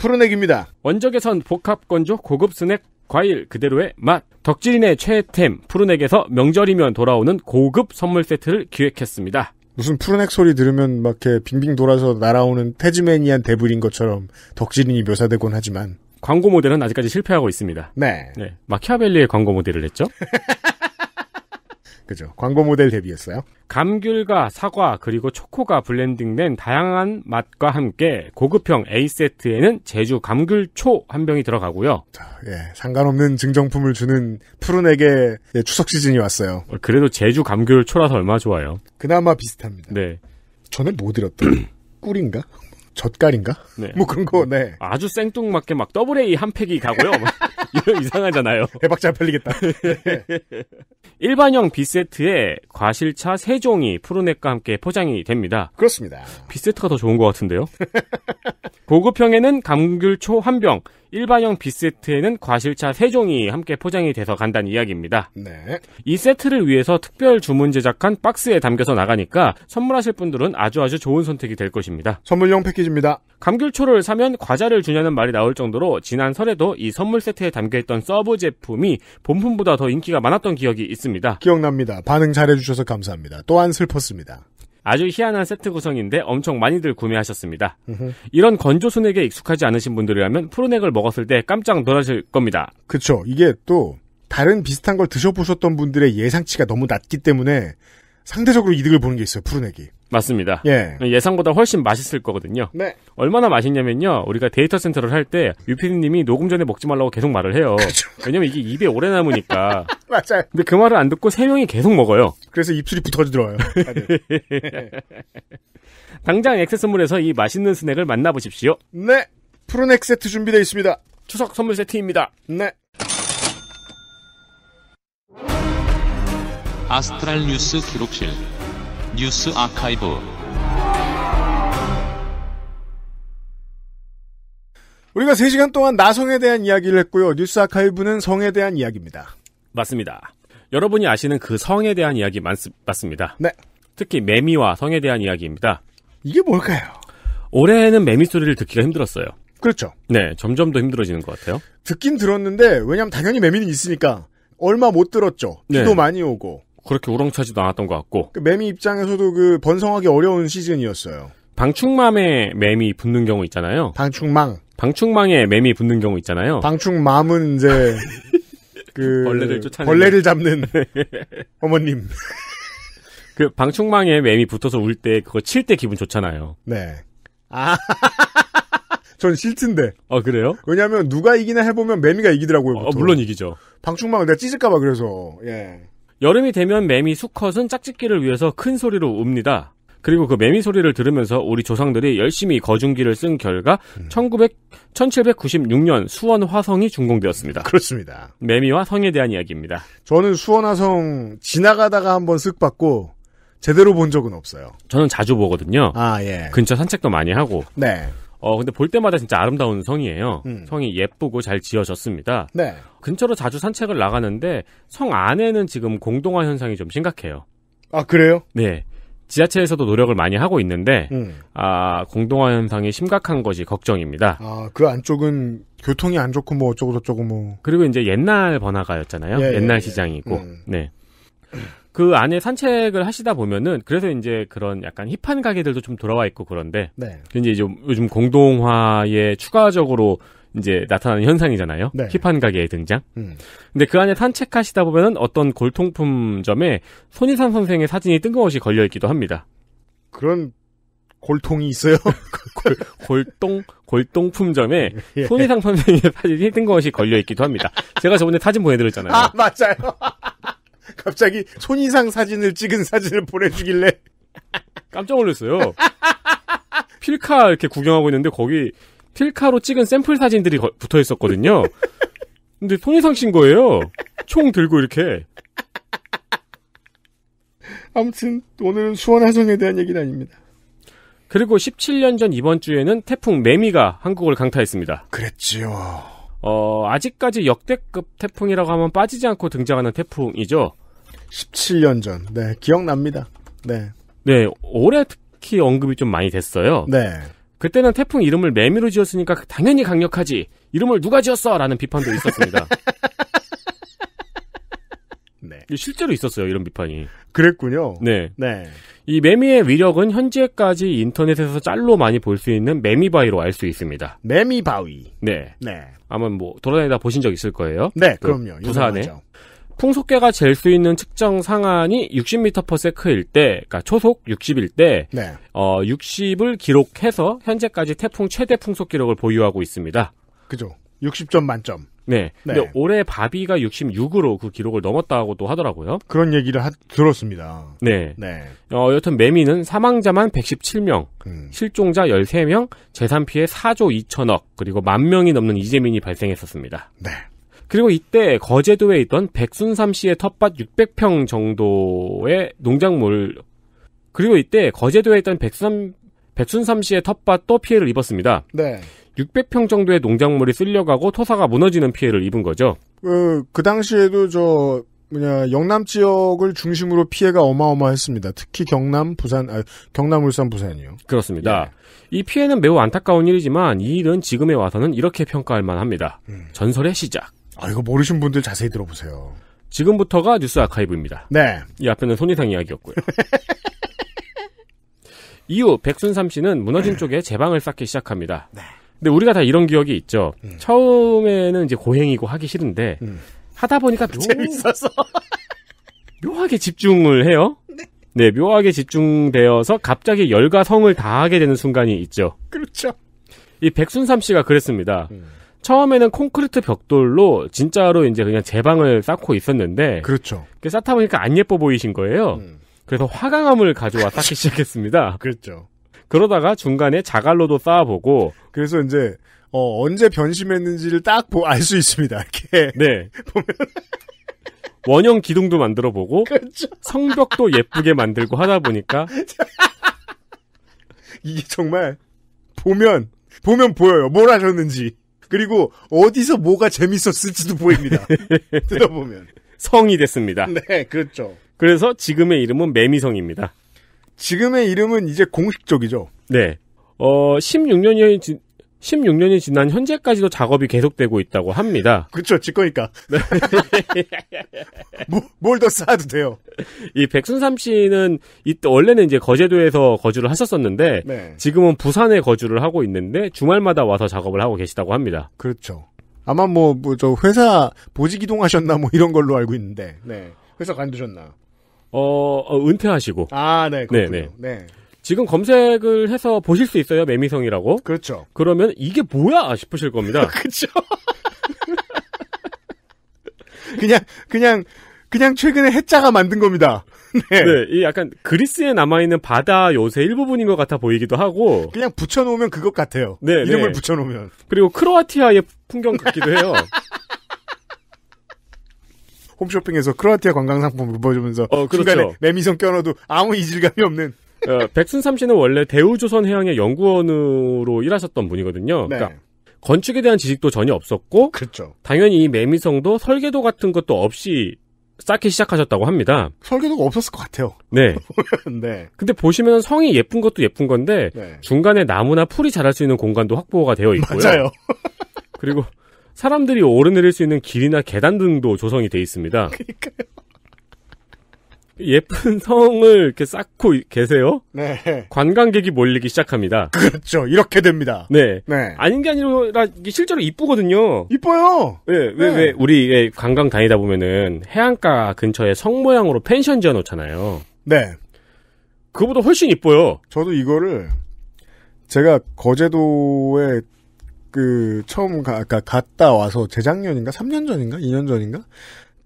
푸르넥입니다. 원적에선 복합 건조 고급 스낵 과일 그대로의 맛. 덕질인의 최애템 푸르넥에서 명절이면 돌아오는 고급 선물 세트를 기획했습니다. 무슨 푸르넥 소리 들으면 막 이렇게 빙빙 돌아서 날아오는 테즈메니안대블인 것처럼 덕질인이 묘사되곤 하지만 광고 모델은 아직까지 실패하고 있습니다. 네. 네. 마키아벨리의 광고 모델을 했죠. 그죠. 광고 모델 데뷔했어요. 감귤과 사과 그리고 초코가 블렌딩된 다양한 맛과 함께 고급형 A 세트에는 제주 감귤초 한 병이 들어가고요. 예, 상관없는 증정품을 주는 푸른에게 예, 추석 시즌이 왔어요. 어, 그래도 제주 감귤초라서 얼마 나 좋아요. 그나마 비슷합니다. 네. 전에 뭐드렸던 꿀인가? 젓갈인가? 네. 뭐 그런 거, 네. 아주 생뚱맞게 막 더블 A 한 팩이 가고요. 이런 이상하잖아요. 해박자 팔리겠다. 네. 일반형 빗세트에 과실차 세종이 푸른넥과 함께 포장이 됩니다. 그렇습니다. 빗세트가 더 좋은 것 같은데요? 고급형에는 감귤초 한 병, 일반형 B세트에는 과실차 3종이 함께 포장이 돼서 간다는 이야기입니다. 네. 이 세트를 위해서 특별 주문 제작한 박스에 담겨서 나가니까 선물하실 분들은 아주 아주 좋은 선택이 될 것입니다. 선물용 패키지입니다. 감귤초를 사면 과자를 주냐는 말이 나올 정도로 지난 설에도 이 선물 세트에 담겨있던 서브 제품이 본품보다 더 인기가 많았던 기억이 있습니다. 기억납니다. 반응 잘해주셔서 감사합니다. 또한 슬펐습니다. 아주 희한한 세트 구성인데 엄청 많이들 구매하셨습니다. 으흠. 이런 건조순액에 익숙하지 않으신 분들이라면 푸른액을 먹었을 때 깜짝 놀라실 겁니다. 그쵸. 이게 또 다른 비슷한 걸 드셔보셨던 분들의 예상치가 너무 낮기 때문에 상대적으로 이득을 보는 게 있어요. 푸른액이. 맞습니다. 예. 예상보다 훨씬 맛있을 거거든요. 네. 얼마나 맛있냐면요. 우리가 데이터 센터를 할 때 유피디님이 녹음 전에 먹지 말라고 계속 말을 해요. 왜냐면 이게 입에 오래 남으니까. 맞아요. 근데 그 말을 안 듣고 세 명이 계속 먹어요. 그래서 입술이 붙어지더라고요 당장 액세스몰에서 이 맛있는 스낵을 만나보십시오. 네. 푸른액 세트 준비되어 있습니다. 추석 선물 세트입니다. 네. 아스트랄 뉴스 기록실. 뉴스 아카이브 우리가 3시간 동안 나성에 대한 이야기를 했고요. 뉴스 아카이브는 성에 대한 이야기입니다. 맞습니다. 여러분이 아시는 그 성에 대한 이야기 많, 맞습니다. 네. 특히 매미와 성에 대한 이야기입니다. 이게 뭘까요? 올해는 에 매미 소리를 듣기가 힘들었어요. 그렇죠. 네, 점점 더 힘들어지는 것 같아요. 듣긴 들었는데, 왜냐면 당연히 매미는 있으니까, 얼마 못 들었죠. 비도 네. 많이 오고. 그렇게 우렁차지도 않았던 것 같고. 그 매미 입장에서도 그 번성하기 어려운 시즌이었어요. 방충맘에 매미 붙는 경우 있잖아요. 방충망. 방충망에 매미 붙는 경우 있잖아요. 방충맘은 이제 그 벌레를 쫓아는 벌레를 잡는 어머님. 그 방충망에 매미 붙어서 울 때 그거 칠 때 기분 좋잖아요. 네. 아. 전 싫던데. 아 그래요? 왜냐하면 누가 이기나 해보면 매미가 이기더라고요. 어, 물론 이기죠. 방충망을 내가 찢을까봐 그래서. 예. 여름이 되면 매미 수컷은 짝짓기를 위해서 큰 소리로 웁니다. 그리고 그 매미 소리를 들으면서 우리 조상들이 열심히 거중기를 쓴 결과 1900, 음. 1796년 수원 화성이 준공되었습니다. 그렇습니다. 매미와 성에 대한 이야기입니다. 저는 수원 화성 지나가다가 한번 쓱 봤고 제대로 본 적은 없어요. 저는 자주 보거든요. 아, 예. 근처 산책도 많이 하고. 네. 어, 근데 볼 때마다 진짜 아름다운 성이에요. 음. 성이 예쁘고 잘 지어졌습니다. 네. 근처로 자주 산책을 나가는데 성 안에는 지금 공동화 현상이 좀 심각해요. 아, 그래요? 네. 지자체에서도 노력을 많이 하고 있는데 음. 아, 공동화 현상이 심각한 것이 걱정입니다. 아, 그 안쪽은 교통이 안 좋고 뭐 어쩌고 저쩌고 뭐. 그리고 이제 옛날 번화가였잖아요. 예, 예 옛날 예, 시장이고. 예. 음. 네. 그 안에 산책을 하시다 보면은 그래서 이제 그런 약간 힙한 가게들도 좀 돌아와 있고 그런데 네. 이제 좀 요즘 공동화에 추가적으로 이제 나타나는 현상이잖아요. 네. 힙한 가게의 등장. 음. 근데 그 안에 산책하시다 보면은 어떤 골통품점에 손희상 선생의 사진이 뜬금없이 걸려 있기도 합니다. 그런 골통이 있어요? 골, 골동 골동품점에 예. 손희상 선생의 사진이 뜬금없이 걸려 있기도 합니다. 제가 저번에 사진 보내드렸잖아요. 아 맞아요. 갑자기 손이상 사진을 찍은 사진을 보내주길래 깜짝 놀랐어요. 필카 이렇게 구경하고 있는데 거기 필카로 찍은 샘플 사진들이 거, 붙어 있었거든요. 근데 손이상 신 거예요. 총 들고 이렇게. 아무튼 오늘은 수원 화성에 대한 얘기는 아닙니다. 그리고 17년 전 이번 주에는 태풍 매미가 한국을 강타했습니다. 그랬지요. 어, 아직까지 역대급 태풍이라고 하면 빠지지 않고 등장하는 태풍이죠. 17년 전. 네, 기억납니다. 네. 네, 올해 특히 언급이 좀 많이 됐어요. 네. 그때는 태풍 이름을 매미로 지었으니까 당연히 강력하지. 이름을 누가 지었어? 라는 비판도 있었습니다. 네. 실제로 있었어요, 이런 비판이. 그랬군요. 네. 네. 이 매미의 위력은 현재까지 인터넷에서 짤로 많이 볼 수 있는 매미바위로 알 수 있습니다. 매미바위. 네. 네. 아마 뭐, 돌아다니다 보신 적 있을 거예요. 네, 그 그럼요 부산에. 풍속계가 잴 수 있는 측정 상한이 60m/s일 때, 그러니까 초속 60일 때, 네. 어 60을 기록해서 현재까지 태풍 최대 풍속 기록을 보유하고 있습니다. 그죠. 60점 만점. 네. 네. 근데 올해 바비가 66으로 그 기록을 넘었다고도 하더라고요. 그런 얘기를 하, 들었습니다. 네. 네. 어, 여튼 매미는 사망자만 117명, 음. 실종자 13명, 재산 피해 4조 2천억, 그리고 만 명이 넘는 이재민이 발생했었습니다. 네. 그리고 이때 거제도에 있던 백순삼 씨의 텃밭 600평 정도의 농작물 그리고 이때 거제도에 있던 백순 백순삼 씨의 텃밭도 피해를 입었습니다. 네. 600평 정도의 농작물이 쓸려가고 토사가 무너지는 피해를 입은 거죠. 그, 그 당시에도 저 뭐냐 영남 지역을 중심으로 피해가 어마어마했습니다. 특히 경남, 부산, 아, 경남, 울산, 부산이요. 그렇습니다. 예. 이 피해는 매우 안타까운 일이지만 이 일은 지금에 와서는 이렇게 평가할 만합니다. 음. 전설의 시작. 아, 이거 모르신 분들 자세히 들어보세요. 지금부터가 뉴스 아카이브입니다. 네. 이 앞에는 손이상 이야기였고요. 이후 백순삼 씨는 무너진 쪽에 제방을 쌓기 시작합니다. 네. 근데 우리가 다 이런 기억이 있죠. 음. 처음에는 이제 고행이고 하기 싫은데 음. 하다 보니까 묘... 재밌어서 묘하게 집중을 해요. 네. 네, 묘하게 집중되어서 갑자기 열과 성을 다하게 되는 순간이 있죠. 그렇죠. 이 백순삼 씨가 그랬습니다. 음. 처음에는 콘크리트 벽돌로 진짜로 이제 그냥 제 방을 쌓고 있었는데 그렇죠. 쌓다 보니까 안 예뻐 보이신 거예요. 음. 그래서 화강암을 가져와 쌓기 시작했습니다. 그렇죠. 그러다가 중간에 자갈로도 쌓아보고 그래서 이제 어, 언제 변심했는지를 딱 알 수 있습니다. 이렇게 네 보면 원형 기둥도 만들어 보고 그렇죠. 성벽도 예쁘게 만들고 하다 보니까 이게 정말 보면 보면 보여요. 뭘 하셨는지. 그리고 어디서 뭐가 재밌었을지도 보입니다. 뜯어보면. 성이 됐습니다. 네, 그렇죠. 그래서 지금의 이름은 매미성입니다. 지금의 이름은 이제 공식적이죠. 네. 어, 16년이 16년이 지난 현재까지도 작업이 계속되고 있다고 합니다. 그렇죠. 지 거니까. 네. 뭐, 뭘더 쌓아도 돼요. 이 백순삼 씨는 이때 원래는 이제 거제도에서 거주를 하셨었는데 네. 지금은 부산에 거주를 하고 있는데 주말마다 와서 작업을 하고 계시다고 합니다. 그렇죠. 아마 뭐저 뭐 회사 보직 이동하셨나 뭐 이런 걸로 알고 있는데. 네. 회사 관두셨나. 어, 어 은퇴하시고. 아, 네. 그렇군요. 네네. 네. 네. 네. 지금 검색을 해서 보실 수 있어요. 매미성이라고. 그렇죠. 그러면 이게 뭐야 싶으실 겁니다. 그렇죠. 그냥 그냥 그냥 최근에 해자가 만든 겁니다. 네. 네. 이 약간 그리스에 남아있는 바다 요새 일부분인 것 같아 보이기도 하고. 그냥 붙여놓으면 그것 같아요. 네. 네. 이름을 네. 붙여놓으면. 그리고 크로아티아의 풍경 같기도 해요. 홈쇼핑에서 크로아티아 관광상품 을 보여주면서 어, 그렇죠. 중간에 매미성 껴넣어도 아무 이질감이 없는 어, 백순삼 씨는 원래 대우조선해양의 연구원으로 일하셨던 분이거든요. 네. 그러니까 건축에 대한 지식도 전혀 없었고, 그렇죠. 당연히 매미성도 설계도 같은 것도 없이 쌓기 시작하셨다고 합니다. 설계도가 없었을 것 같아요. 네. 네. 근데 보시면 성이 예쁜 것도 예쁜 건데 네. 중간에 나무나 풀이 자랄 수 있는 공간도 확보가 되어 있고요. 맞아요. 그리고 사람들이 오르내릴 수 있는 길이나 계단 등도 조성이 돼 있습니다. 그러니까요. 예쁜 성을 이렇게 쌓고 계세요. 네. 관광객이 몰리기 시작합니다. 그렇죠. 이렇게 됩니다. 네. 네. 아닌 게 아니라 실제로 이쁘거든요. 이뻐요. 네. 왜, 네. 왜 우리 예, 관광 다니다 보면은 해안가 근처에 성 모양으로 펜션 지어 놓잖아요. 네. 그보다 훨씬 이뻐요. 저도 이거를 제가 거제도에 그 처음 가, 까 그러니까 갔다 와서 재작년인가 3년 전인가 2년 전인가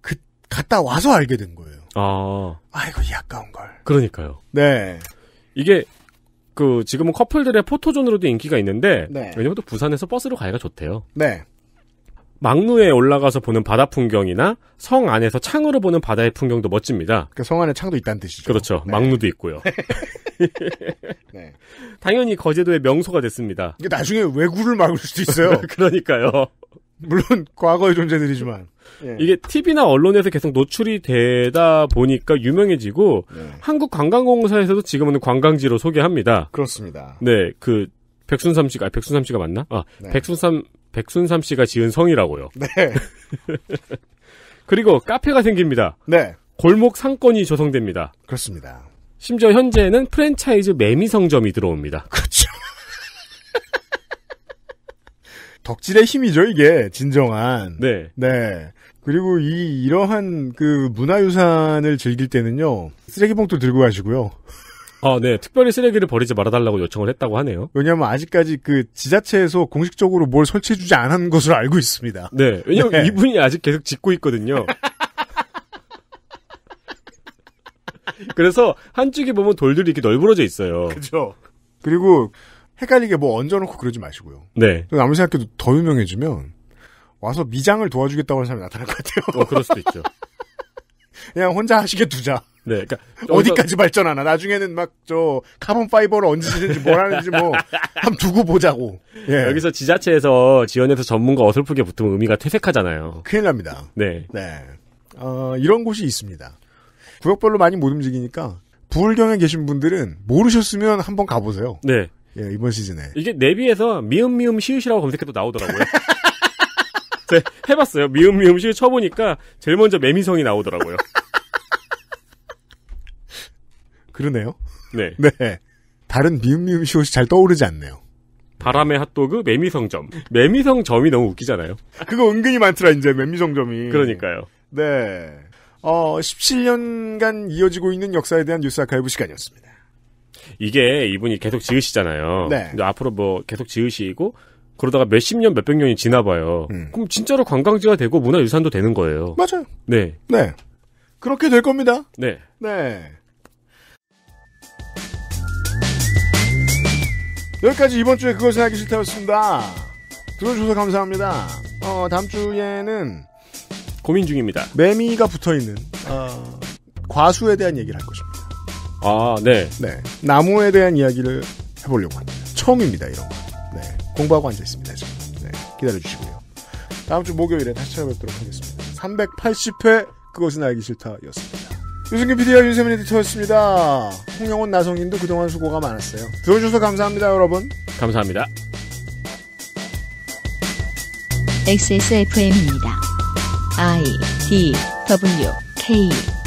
그 갔다 와서 알게 된 거예요. 아. 아이고, 이 아까운 걸. 그러니까요. 네. 이게, 그, 지금은 커플들의 포토존으로도 인기가 있는데, 네. 왜냐면 또 부산에서 버스로 가기가 좋대요. 네. 막루에 올라가서 보는 바다 풍경이나 성 안에서 창으로 보는 바다의 풍경도 멋집니다. 그러니까 성 안에 창도 있다는 뜻이죠. 그렇죠. 네. 막루도 있고요. 네. 당연히 거제도의 명소가 됐습니다. 이게 나중에 왜구를 막을 수도 있어요. 그러니까요. 물론 과거의 존재들이지만 예. 이게 TV나 언론에서 계속 노출이 되다 보니까 유명해지고 예. 한국관광공사에서도 지금은 관광지로 소개합니다. 그렇습니다. 네, 그 백순삼 씨가 아, 백순삼 씨가 맞나? 아, 네. 백순삼 백순삼 씨가 지은 성이라고요. 네. 그리고 카페가 생깁니다. 네. 골목 상권이 조성됩니다. 그렇습니다. 심지어 현재는 프랜차이즈 매미 성점이 들어옵니다. 그렇죠. 덕질의 힘이죠, 이게. 진정한. 네. 네. 그리고 이, 이러한 그 문화유산을 즐길 때는요, 쓰레기 봉투 들고 가시고요. 아, 네. 특별히 쓰레기를 버리지 말아달라고 요청을 했다고 하네요. 왜냐면 하 아직까지 그 지자체에서 공식적으로 뭘 설치해주지 않은 것으로 알고 있습니다. 네. 왜냐면 네. 이분이 아직 계속 짓고 있거든요. 그래서 한쪽에 보면 돌들이 이렇게 널브러져 있어요. 그죠. 그리고 헷갈리게 뭐 얹어놓고 그러지 마시고요. 네. 아무리 생각해도 더 유명해지면 와서 미장을 도와주겠다고 하는 사람이 나타날 것 같아요. 어, 그럴 수도 있죠. 그냥 혼자 하시게 두자. 네, 그러니까 어디까지 발전하나 나중에는 막 저 카본 파이버를 얹으시는지 뭘 하는지 뭐 한번 두고 보자고. 예. 여기서 지자체에서 지원해서 전문가 어설프게 붙으면 의미가 퇴색하잖아요. 큰일 납니다. 네, 네, 어, 이런 곳이 있습니다. 구역별로 많이 못 움직이니까 부울경에 계신 분들은 모르셨으면 한번 가보세요. 네, 예, 이번 시즌에. 이게 내비에서 미음 미음 시읒이라고 검색해도 나오더라고요. 네, 해봤어요. 미음 미음 시읒 쳐보니까 제일 먼저 매미성이 나오더라고요. 그러네요. 네. 네. 다른 미음 미음 시옷이 잘 떠오르지 않네요. 바람의 핫도그 매미성점. 매미성점이 너무 웃기잖아요. 그거 은근히 많더라 이제 매미성점이. 그러니까요. 네. 어 17년간 이어지고 있는 역사에 대한 뉴스 아카이브 시간이었습니다. 이게 이분이 계속 지으시잖아요. 네. 근데 앞으로 뭐 계속 지으시고 그러다가 몇십 년, 몇백 년이 지나봐요. 음. 그럼 진짜로 관광지가 되고 문화유산도 되는 거예요. 맞아요. 네. 네. 그렇게 될 겁니다. 네. 네. 여기까지 이번 주에 그것을 하기 싫다였습니다. 들어주셔서 감사합니다. 어, 다음 주에는 고민 중입니다. 매미가 붙어 있는 어, 과수에 대한 얘기를 할 것입니다. 아, 네. 네. 나무에 대한 이야기를 해보려고 합니다. 처음입니다, 이런 거. 네. 공부하고 앉아있습니다, 지금. 네. 기다려주시고요. 다음 주 목요일에 다시 찾아뵙도록 하겠습니다. 380회, 그것은 알기 싫다, 였습니다. 유승균 PD와 윤세민 에디터였습니다. 홍영훈 나성인도 그동안 수고가 많았어요. 들어주셔서 감사합니다, 여러분. 감사합니다. XSFM입니다. I D W K